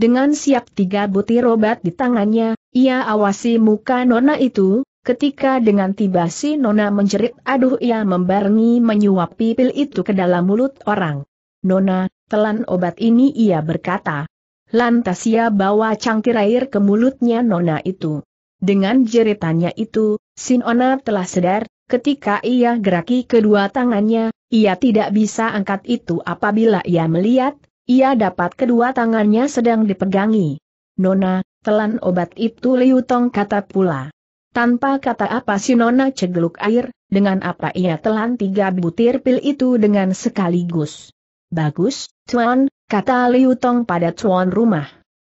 Dengan siap tiga butir obat di tangannya, ia awasi muka Nona itu, ketika dengan tiba si Nona menjerit aduh ia membarengi menyuap pipil itu ke dalam mulut orang. Nona, telan obat ini ia berkata. Lantas ia bawa cangkir air ke mulutnya Nona itu. Dengan jeritannya itu, Sinona telah sedar, ketika ia geraki kedua tangannya, ia tidak bisa angkat itu apabila ia melihat, ia dapat kedua tangannya sedang dipegangi. Nona, Telan obat itu Liu Tong kata pula. Tanpa kata apa si Nona cegeluk air, dengan apa ia telan tiga butir pil itu dengan sekaligus. Bagus, Tuan, kata Liu Tong pada Tuan rumah.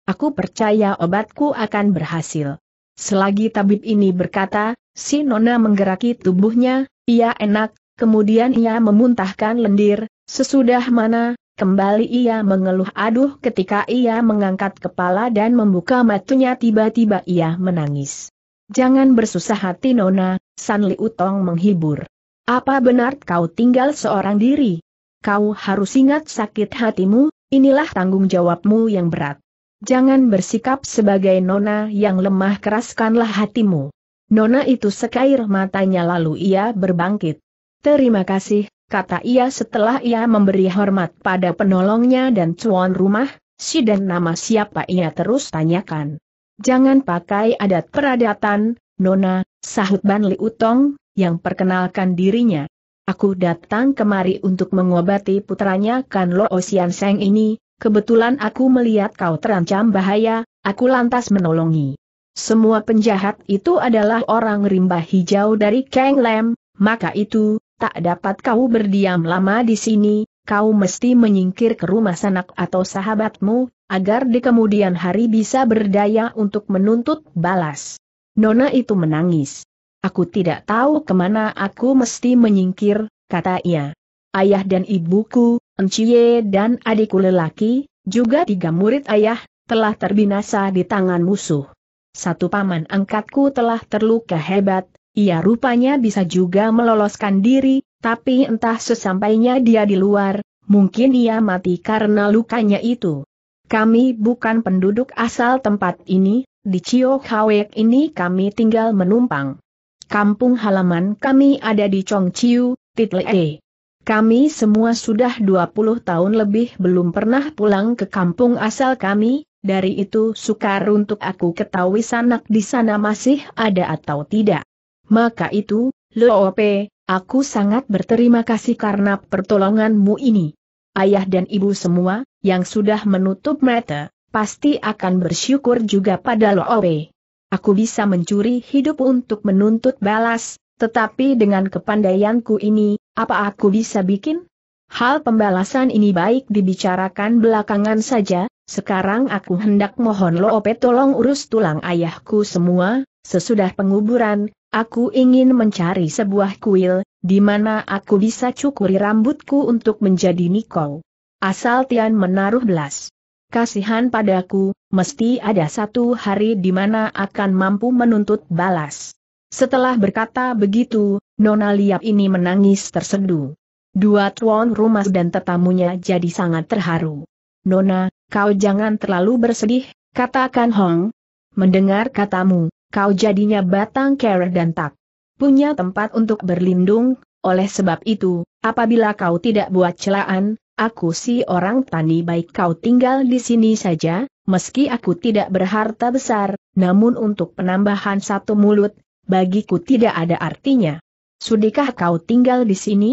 Aku percaya obatku akan berhasil. Selagi tabib ini berkata, si Nona menggeraki tubuhnya, ia enak, kemudian ia memuntahkan lendir, sesudah mana, Kembali ia mengeluh aduh ketika ia mengangkat kepala dan membuka matanya tiba-tiba ia menangis. Jangan bersusah hati Nona, San Utong Utong menghibur. Apa benar kau tinggal seorang diri? Kau harus ingat sakit hatimu, inilah tanggung jawabmu yang berat. Jangan bersikap sebagai Nona yang lemah keraskanlah hatimu. Nona itu sekair matanya lalu ia berbangkit. Terima kasih, kata ia setelah ia memberi hormat pada penolongnya dan tuan rumah, si dan nama siapa ia terus tanyakan. Jangan pakai adat peradatan, Nona, sahut Ban Utong, yang perkenalkan dirinya. Aku datang kemari untuk mengobati putranya Kan Lo Osian Seng ini, kebetulan aku melihat kau terancam bahaya, aku lantas menolongi. Semua penjahat itu adalah orang rimba hijau dari Kang Lem, maka itu, tak dapat kau berdiam lama di sini, kau mesti menyingkir ke rumah sanak atau sahabatmu, agar di kemudian hari bisa berdaya untuk menuntut balas. Nona itu menangis. Aku tidak tahu kemana aku mesti menyingkir, kata ia. Ayah dan ibuku, Enciye dan adikku lelaki, juga tiga murid ayah, telah terbinasa di tangan musuh. Satu paman angkatku telah terluka hebat, ia rupanya bisa juga meloloskan diri, tapi entah sesampainya dia di luar, mungkin ia mati karena lukanya itu. Kami bukan penduduk asal tempat ini, di Cio Hawek ini kami tinggal menumpang. Kampung halaman kami ada di Chong Title e. Kami semua sudah 20 tahun lebih belum pernah pulang ke kampung asal kami, dari itu sukar untuk aku ketahui sanak di sana masih ada atau tidak. Maka itu, Loope, aku sangat berterima kasih karena pertolonganmu ini. Ayah dan ibu semua, yang sudah menutup mata, pasti akan bersyukur juga pada Loope. Aku bisa mencuri hidup untuk menuntut balas, tetapi dengan kepandaianku ini, apa aku bisa bikin? Hal pembalasan ini baik dibicarakan belakangan saja, sekarang aku hendak mohon Loope tolong urus tulang ayahku semua, sesudah penguburan, Aku ingin mencari sebuah kuil, di mana aku bisa cukuri rambutku untuk menjadi nikol. Asal Tian menaruh belas. Kasihan padaku, mesti ada satu hari di mana akan mampu menuntut balas. Setelah berkata begitu, Nona Liap ini menangis tersendu. Dua tuan rumah dan tetamunya jadi sangat terharu. Nona, kau jangan terlalu bersedih, katakan Hong. Mendengar katamu, kau jadinya batang kerah dan tak punya tempat untuk berlindung, oleh sebab itu, apabila kau tidak buat celaan, aku si orang tani baik kau tinggal di sini saja, meski aku tidak berharta besar, namun untuk penambahan satu mulut, bagiku tidak ada artinya. Sudikah kau tinggal di sini?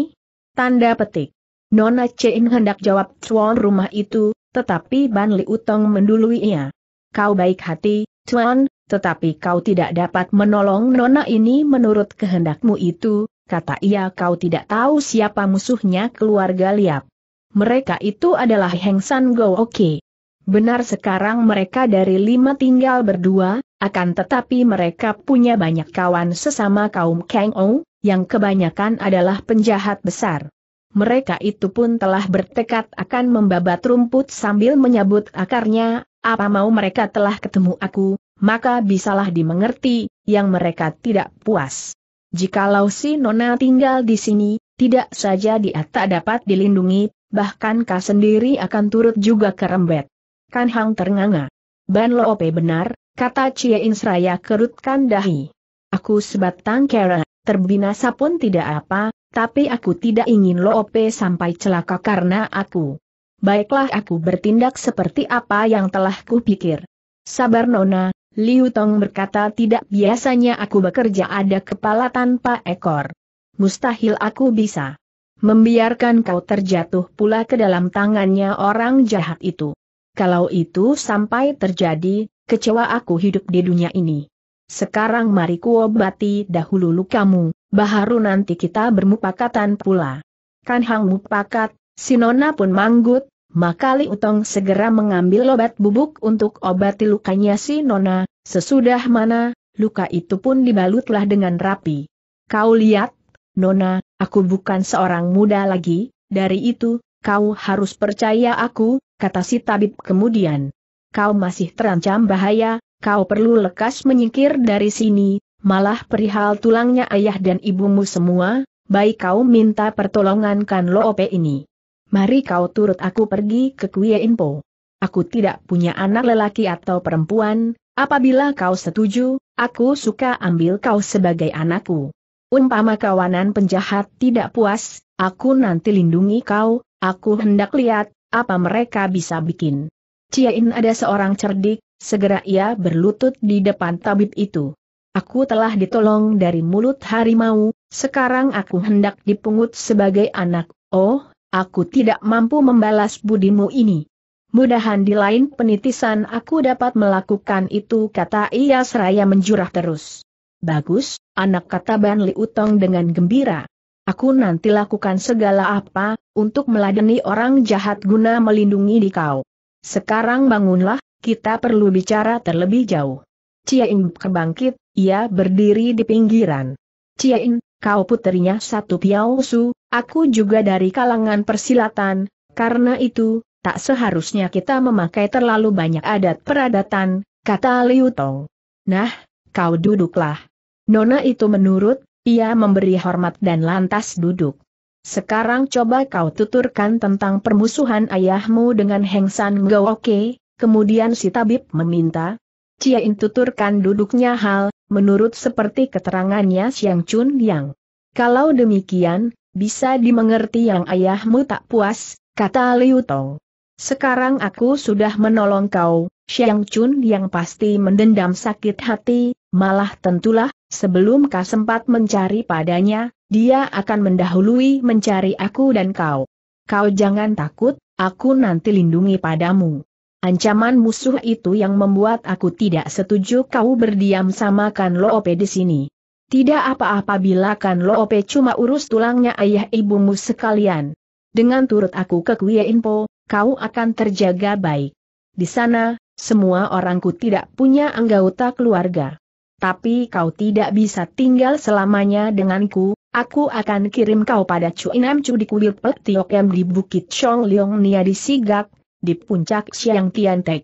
Tanda petik. Nona Chen hendak jawab tuan rumah itu, tetapi Ban Li Utong mendului ia. Kau baik hati, tuan, tetapi kau tidak dapat menolong nona ini menurut kehendakmu itu, kata ia kau tidak tahu siapa musuhnya keluarga Liap. Mereka itu adalah Heng San Go Oke. Benar sekarang mereka dari lima tinggal berdua, akan tetapi mereka punya banyak kawan sesama kaum Kang Ou, yang kebanyakan adalah penjahat besar. Mereka itu pun telah bertekad akan membabat rumput sambil menyabut akarnya, apa mau mereka telah ketemu aku, maka bisalah dimengerti, yang mereka tidak puas. Jikalau si Nona tinggal di sini, tidak saja dia tak dapat dilindungi, bahkan kau sendiri akan turut juga kerembet. Kan Hang ternganga. Ban Loope benar, kata Cie Insraya kerutkan dahi. Aku sebatang kera, terbinasa pun tidak apa, tapi aku tidak ingin Loope sampai celaka karena aku. Baiklah aku bertindak seperti apa yang telah kupikir. Sabar Nona, Liu Tong berkata tidak biasanya aku bekerja ada kepala tanpa ekor. Mustahil aku bisa membiarkan kau terjatuh pula ke dalam tangannya orang jahat itu. Kalau itu sampai terjadi, kecewa aku hidup di dunia ini. Sekarang mari kuobati dahulu lukamu, baharu nanti kita bermupakatan pula. Kan hang mupakat, Sinona pun manggut, maka Utong segera mengambil obat bubuk untuk obati lukanya si Nona, sesudah mana, luka itu pun dibalutlah dengan rapi. Kau lihat, Nona, aku bukan seorang muda lagi, dari itu, kau harus percaya aku, kata si tabib kemudian. Kau masih terancam bahaya, kau perlu lekas menyingkir dari sini, malah perihal tulangnya ayah dan ibumu semua, baik kau minta pertolongankan Kan Lope ini mari kau turut aku pergi ke Kuya Inpo. Aku tidak punya anak lelaki atau perempuan, apabila kau setuju, aku suka ambil kau sebagai anakku. Umpama kawanan penjahat tidak puas, aku nanti lindungi kau, aku hendak lihat, apa mereka bisa bikin. Ciain ada seorang cerdik, segera ia berlutut di depan tabib itu. Aku telah ditolong dari mulut harimau, sekarang aku hendak dipungut sebagai anak, oh, Aku tidak mampu membalas budimu ini. Mudahan di lain penitisan aku dapat melakukan itu kata ia seraya menjurah terus. Bagus, anak kata Ban Utong dengan gembira. Aku nanti lakukan segala apa, untuk meladeni orang jahat guna melindungi di kau. Sekarang bangunlah, kita perlu bicara terlebih jauh. Ing kebangkit, ia berdiri di pinggiran. Ing, kau puterinya satu piausu, Aku juga dari kalangan persilatan, karena itu, tak seharusnya kita memakai terlalu banyak adat peradatan, kata Liu Tong. Nah, kau duduklah. Nona itu menurut, ia memberi hormat dan lantas duduk. Sekarang coba kau tuturkan tentang permusuhan ayahmu dengan Heng San Oke, kemudian si tabib meminta. Cia tuturkan duduknya hal, menurut seperti keterangannya Siang Chun Yang. Kalau demikian, bisa dimengerti yang ayahmu tak puas, kata Liu Tong. Sekarang aku sudah menolong kau, Xiang Chun yang pasti mendendam sakit hati, malah tentulah, sebelum kau sempat mencari padanya, dia akan mendahului mencari aku dan kau. Kau jangan takut, aku nanti lindungi padamu. Ancaman musuh itu yang membuat aku tidak setuju kau berdiam samakan Loope di sini. Tidak apa-apa bila kan Lo Loope cuma urus tulangnya ayah ibumu sekalian. Dengan turut aku ke Kuie Inpo, kau akan terjaga baik. Di sana, semua orangku tidak punya anggota keluarga. Tapi kau tidak bisa tinggal selamanya denganku, aku akan kirim kau pada Inam Cu di kuil Petiokem di Bukit Chong Leong Nia di Sigak, di puncak Xiang Tian Te.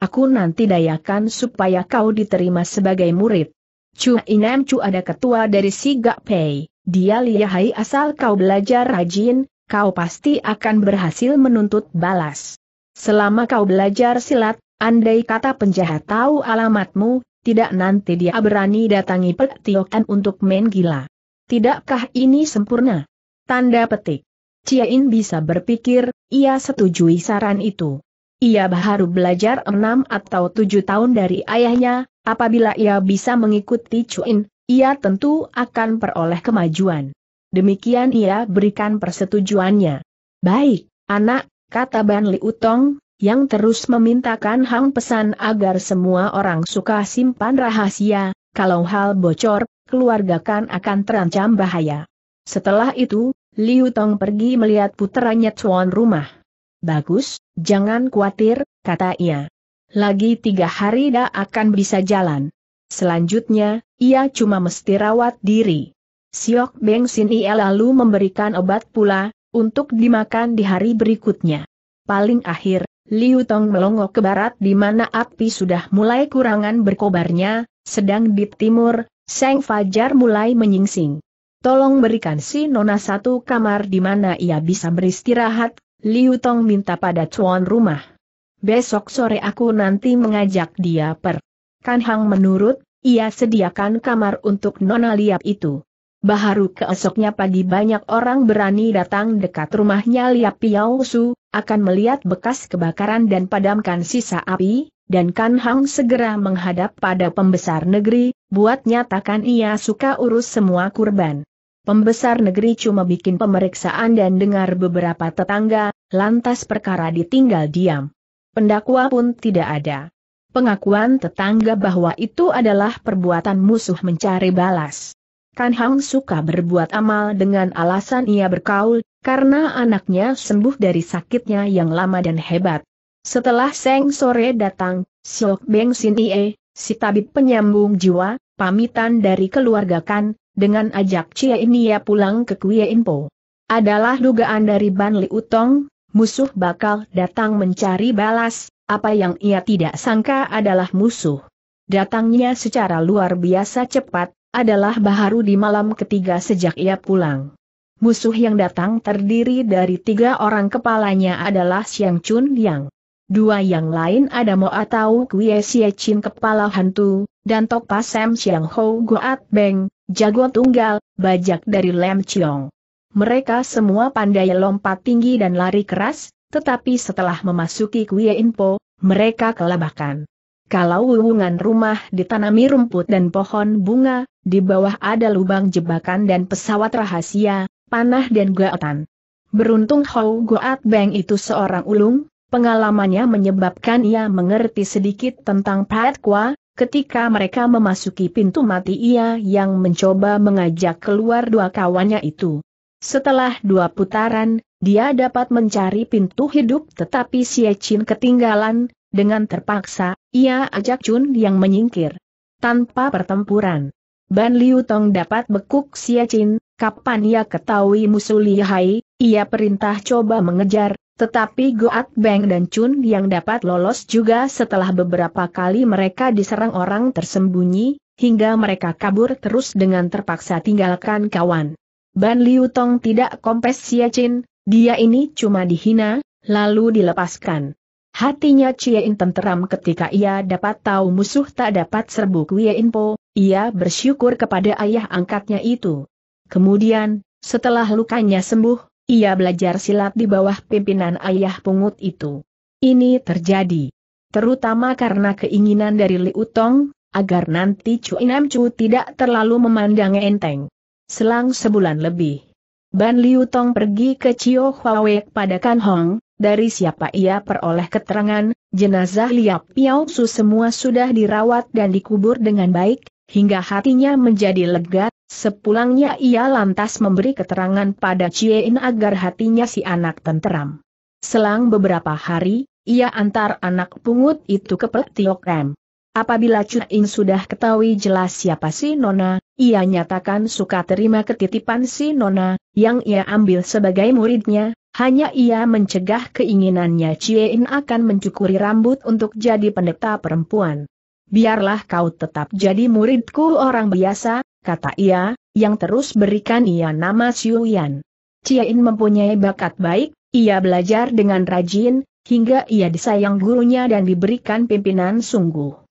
Aku nanti dayakan supaya kau diterima sebagai murid. Chu Inem Chu ada ketua dari si gak Pei, dia lihai asal kau belajar rajin, kau pasti akan berhasil menuntut balas. Selama kau belajar silat, andai kata penjahat tahu alamatmu, tidak nanti dia berani datangi Pek An untuk main gila. Tidakkah ini sempurna? Tanda petik. In bisa berpikir, ia setujui saran itu. Ia baru belajar enam atau tujuh tahun dari ayahnya, Apabila ia bisa mengikuti Cuin, ia tentu akan peroleh kemajuan. Demikian ia berikan persetujuannya. Baik, anak, kata Ban Liutong, yang terus memintakan Hang pesan agar semua orang suka simpan rahasia, kalau hal bocor, keluarga kan akan terancam bahaya. Setelah itu, Liu Tong pergi melihat putranya Chuan rumah. Bagus, jangan khawatir, kata ia. Lagi tiga hari dah akan bisa jalan. Selanjutnya, ia cuma mesti rawat diri. Siok Beng Sin ia lalu memberikan obat pula, untuk dimakan di hari berikutnya. Paling akhir, Liu Tong melongo ke barat di mana api sudah mulai kurangan berkobarnya, sedang di timur, Seng Fajar mulai menyingsing. Tolong berikan si Nona satu kamar di mana ia bisa beristirahat, Liu Tong minta pada tuan rumah besok sore aku nanti mengajak dia per. Kan Hang menurut, ia sediakan kamar untuk Nona Liap itu. Baharu keesoknya pagi banyak orang berani datang dekat rumahnya Liap piausu, akan melihat bekas kebakaran dan padamkan sisa api, dan Kan Hang segera menghadap pada pembesar negeri, buat nyatakan ia suka urus semua kurban. Pembesar negeri cuma bikin pemeriksaan dan dengar beberapa tetangga, lantas perkara ditinggal diam. Pendakwa pun tidak ada. Pengakuan tetangga bahwa itu adalah perbuatan musuh mencari balas. Kan Hang suka berbuat amal dengan alasan ia berkaul, karena anaknya sembuh dari sakitnya yang lama dan hebat. Setelah Seng sore datang, Siok Beng Sin Ie, si tabib penyambung jiwa, pamitan dari keluarga Kan, dengan ajak Cie ia pulang ke Kuye Impo. Adalah dugaan dari Ban Li Utong, musuh bakal datang mencari balas, apa yang ia tidak sangka adalah musuh. Datangnya secara luar biasa cepat, adalah baharu di malam ketiga sejak ia pulang. Musuh yang datang terdiri dari tiga orang kepalanya adalah Siang Chun Yang. Dua yang lain ada Mo atau Kuye Xie Chin kepala hantu, dan Tok Pasem Siang Ho Goat Beng, jago tunggal, bajak dari Lem Chiong. Mereka semua pandai lompat tinggi dan lari keras, tetapi setelah memasuki kuya Inpo, mereka kelabakan. Kalau wungan rumah ditanami rumput dan pohon bunga, di bawah ada lubang jebakan dan pesawat rahasia, panah dan gaotan. Beruntung Hou Goat Beng itu seorang ulung, pengalamannya menyebabkan ia mengerti sedikit tentang Pat Kwa, Ketika mereka memasuki pintu mati ia yang mencoba mengajak keluar dua kawannya itu. Setelah dua putaran, dia dapat mencari pintu hidup tetapi Xie Chin ketinggalan, dengan terpaksa, ia ajak Chun yang menyingkir. Tanpa pertempuran. Ban Liu Tong dapat bekuk Xie Chin, kapan ia ketahui musuh lihai, ia perintah coba mengejar, tetapi Goat Beng dan Chun yang dapat lolos juga setelah beberapa kali mereka diserang orang tersembunyi, hingga mereka kabur terus dengan terpaksa tinggalkan kawan. Ban Liu Tong tidak kompes Xie Chin, dia ini cuma dihina, lalu dilepaskan. Hatinya Ciein In tenteram ketika ia dapat tahu musuh tak dapat serbu In Po, ia bersyukur kepada ayah angkatnya itu. Kemudian, setelah lukanya sembuh, ia belajar silat di bawah pimpinan ayah pungut itu. Ini terjadi. Terutama karena keinginan dari Liu Tong, agar nanti Chu Inam Chu tidak terlalu memandang enteng. Selang sebulan lebih. Ban Liu Tong pergi ke Chio Huawei pada Kan Hong, dari siapa ia peroleh keterangan, jenazah Liap Piao Su semua sudah dirawat dan dikubur dengan baik, hingga hatinya menjadi lega, sepulangnya ia lantas memberi keterangan pada In agar hatinya si anak tenteram. Selang beberapa hari, ia antar anak pungut itu ke Petiok M. Apabila In sudah ketahui jelas siapa si Nona, ia nyatakan suka terima ketitipan si Nona, yang ia ambil sebagai muridnya, hanya ia mencegah keinginannya In akan mencukuri rambut untuk jadi pendeta perempuan. Biarlah kau tetap jadi muridku orang biasa, kata ia, yang terus berikan ia nama Chie In mempunyai bakat baik, ia belajar dengan rajin, hingga ia disayang gurunya dan diberikan pimpinan sungguh.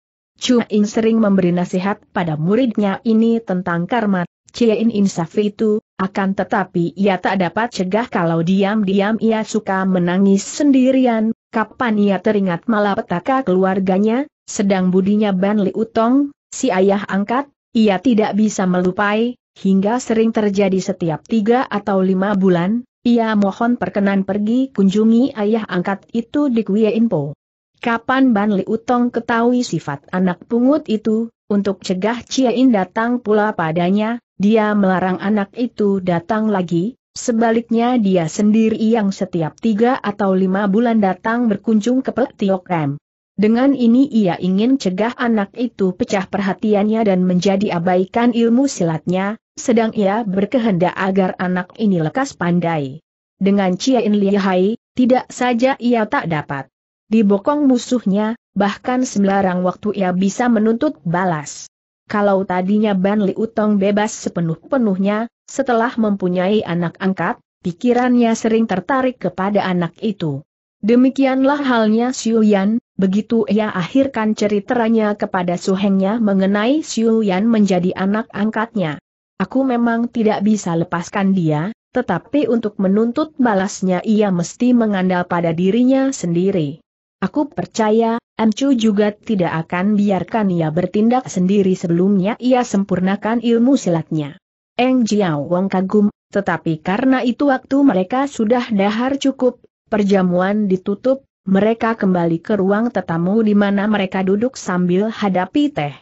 In sering memberi nasihat pada muridnya ini tentang karma, In insaf itu, akan tetapi ia tak dapat cegah kalau diam-diam ia suka menangis sendirian, kapan ia teringat malapetaka keluarganya, sedang budinya Ban Li Utong, si ayah angkat, ia tidak bisa melupai, hingga sering terjadi setiap tiga atau lima bulan, ia mohon perkenan pergi kunjungi ayah angkat itu di Kuei Inpo. Kapan Ban Li Utong ketahui sifat anak pungut itu, untuk cegah In datang pula padanya, dia melarang anak itu datang lagi, sebaliknya dia sendiri yang setiap tiga atau lima bulan datang berkunjung ke Petiok Rem. Dengan ini ia ingin cegah anak itu pecah perhatiannya dan menjadi abaikan ilmu silatnya, sedang ia berkehendak agar anak ini lekas pandai. Dengan In Lihai, tidak saja ia tak dapat dibokong musuhnya, bahkan sembarang waktu ia bisa menuntut balas. Kalau tadinya Ban Li Utong bebas sepenuh-penuhnya, setelah mempunyai anak angkat, pikirannya sering tertarik kepada anak itu. Demikianlah halnya Xiu Yan, begitu ia akhirkan ceritanya kepada Su suhengnya mengenai Xiu Yan menjadi anak angkatnya. Aku memang tidak bisa lepaskan dia, tetapi untuk menuntut balasnya ia mesti mengandalkan pada dirinya sendiri. Aku percaya, Mcu juga tidak akan biarkan ia bertindak sendiri sebelumnya ia sempurnakan ilmu silatnya. Eng Jiao Wong kagum, tetapi karena itu waktu mereka sudah dahar cukup, perjamuan ditutup, mereka kembali ke ruang tetamu di mana mereka duduk sambil hadapi teh.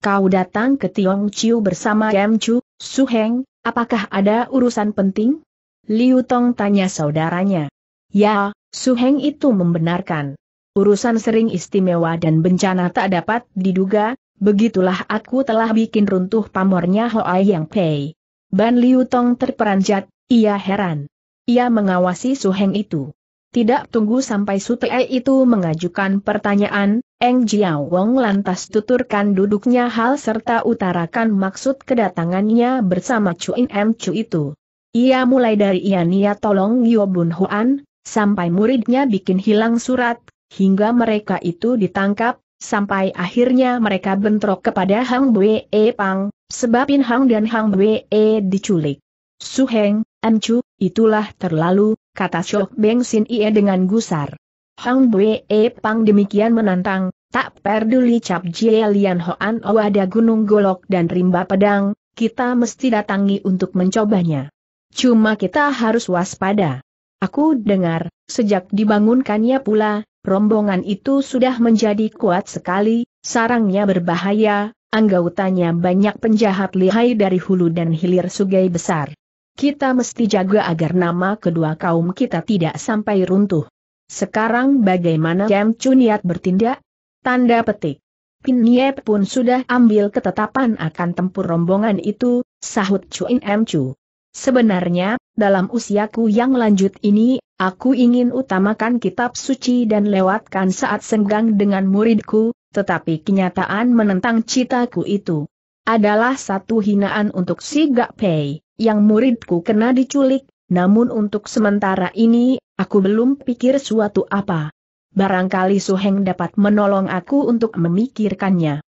Kau datang ke Tiong Chiu bersama Mcu, Su Heng, apakah ada urusan penting? Liu Tong tanya saudaranya. Ya, Su Heng itu membenarkan urusan sering istimewa dan bencana tak dapat diduga, begitulah aku telah bikin runtuh pamornya Hoa Yang Pei. Ban Liu Tong terperanjat, ia heran. Ia mengawasi Su Heng itu. Tidak tunggu sampai Su Sutei itu mengajukan pertanyaan, Eng Jiao Wong lantas tuturkan duduknya hal serta utarakan maksud kedatangannya bersama In M Chu itu. Ia mulai dari ia niat tolong Yobun Huan, sampai muridnya bikin hilang surat, hingga mereka itu ditangkap, sampai akhirnya mereka bentrok kepada Hang Bwe e Pang, sebab In Hang dan Hang Bwe e diculik. Su Suheng, Chu, itulah terlalu, kata Shok Beng Sin Ie dengan gusar. Hang Bwe e Pang demikian menantang, tak peduli Cap Jie Lian Hoan O ada gunung golok dan rimba pedang, kita mesti datangi untuk mencobanya. Cuma kita harus waspada. Aku dengar, sejak dibangunkannya pula, Rombongan itu sudah menjadi kuat sekali, sarangnya berbahaya, anggautannya banyak penjahat lihai dari hulu dan hilir sungai besar. Kita mesti jaga agar nama kedua kaum kita tidak sampai runtuh. Sekarang bagaimana Jem Chuniat bertindak? Tanda petik. Pinye pun sudah ambil ketetapan akan tempur rombongan itu, sahut Chuin Em Chu. Sebenarnya, dalam usiaku yang lanjut ini, aku ingin utamakan kitab suci dan lewatkan saat senggang dengan muridku, tetapi kenyataan menentang citaku itu. Adalah satu hinaan untuk si Gak Pei, yang muridku kena diculik, namun untuk sementara ini, aku belum pikir suatu apa. Barangkali Suheng dapat menolong aku untuk memikirkannya.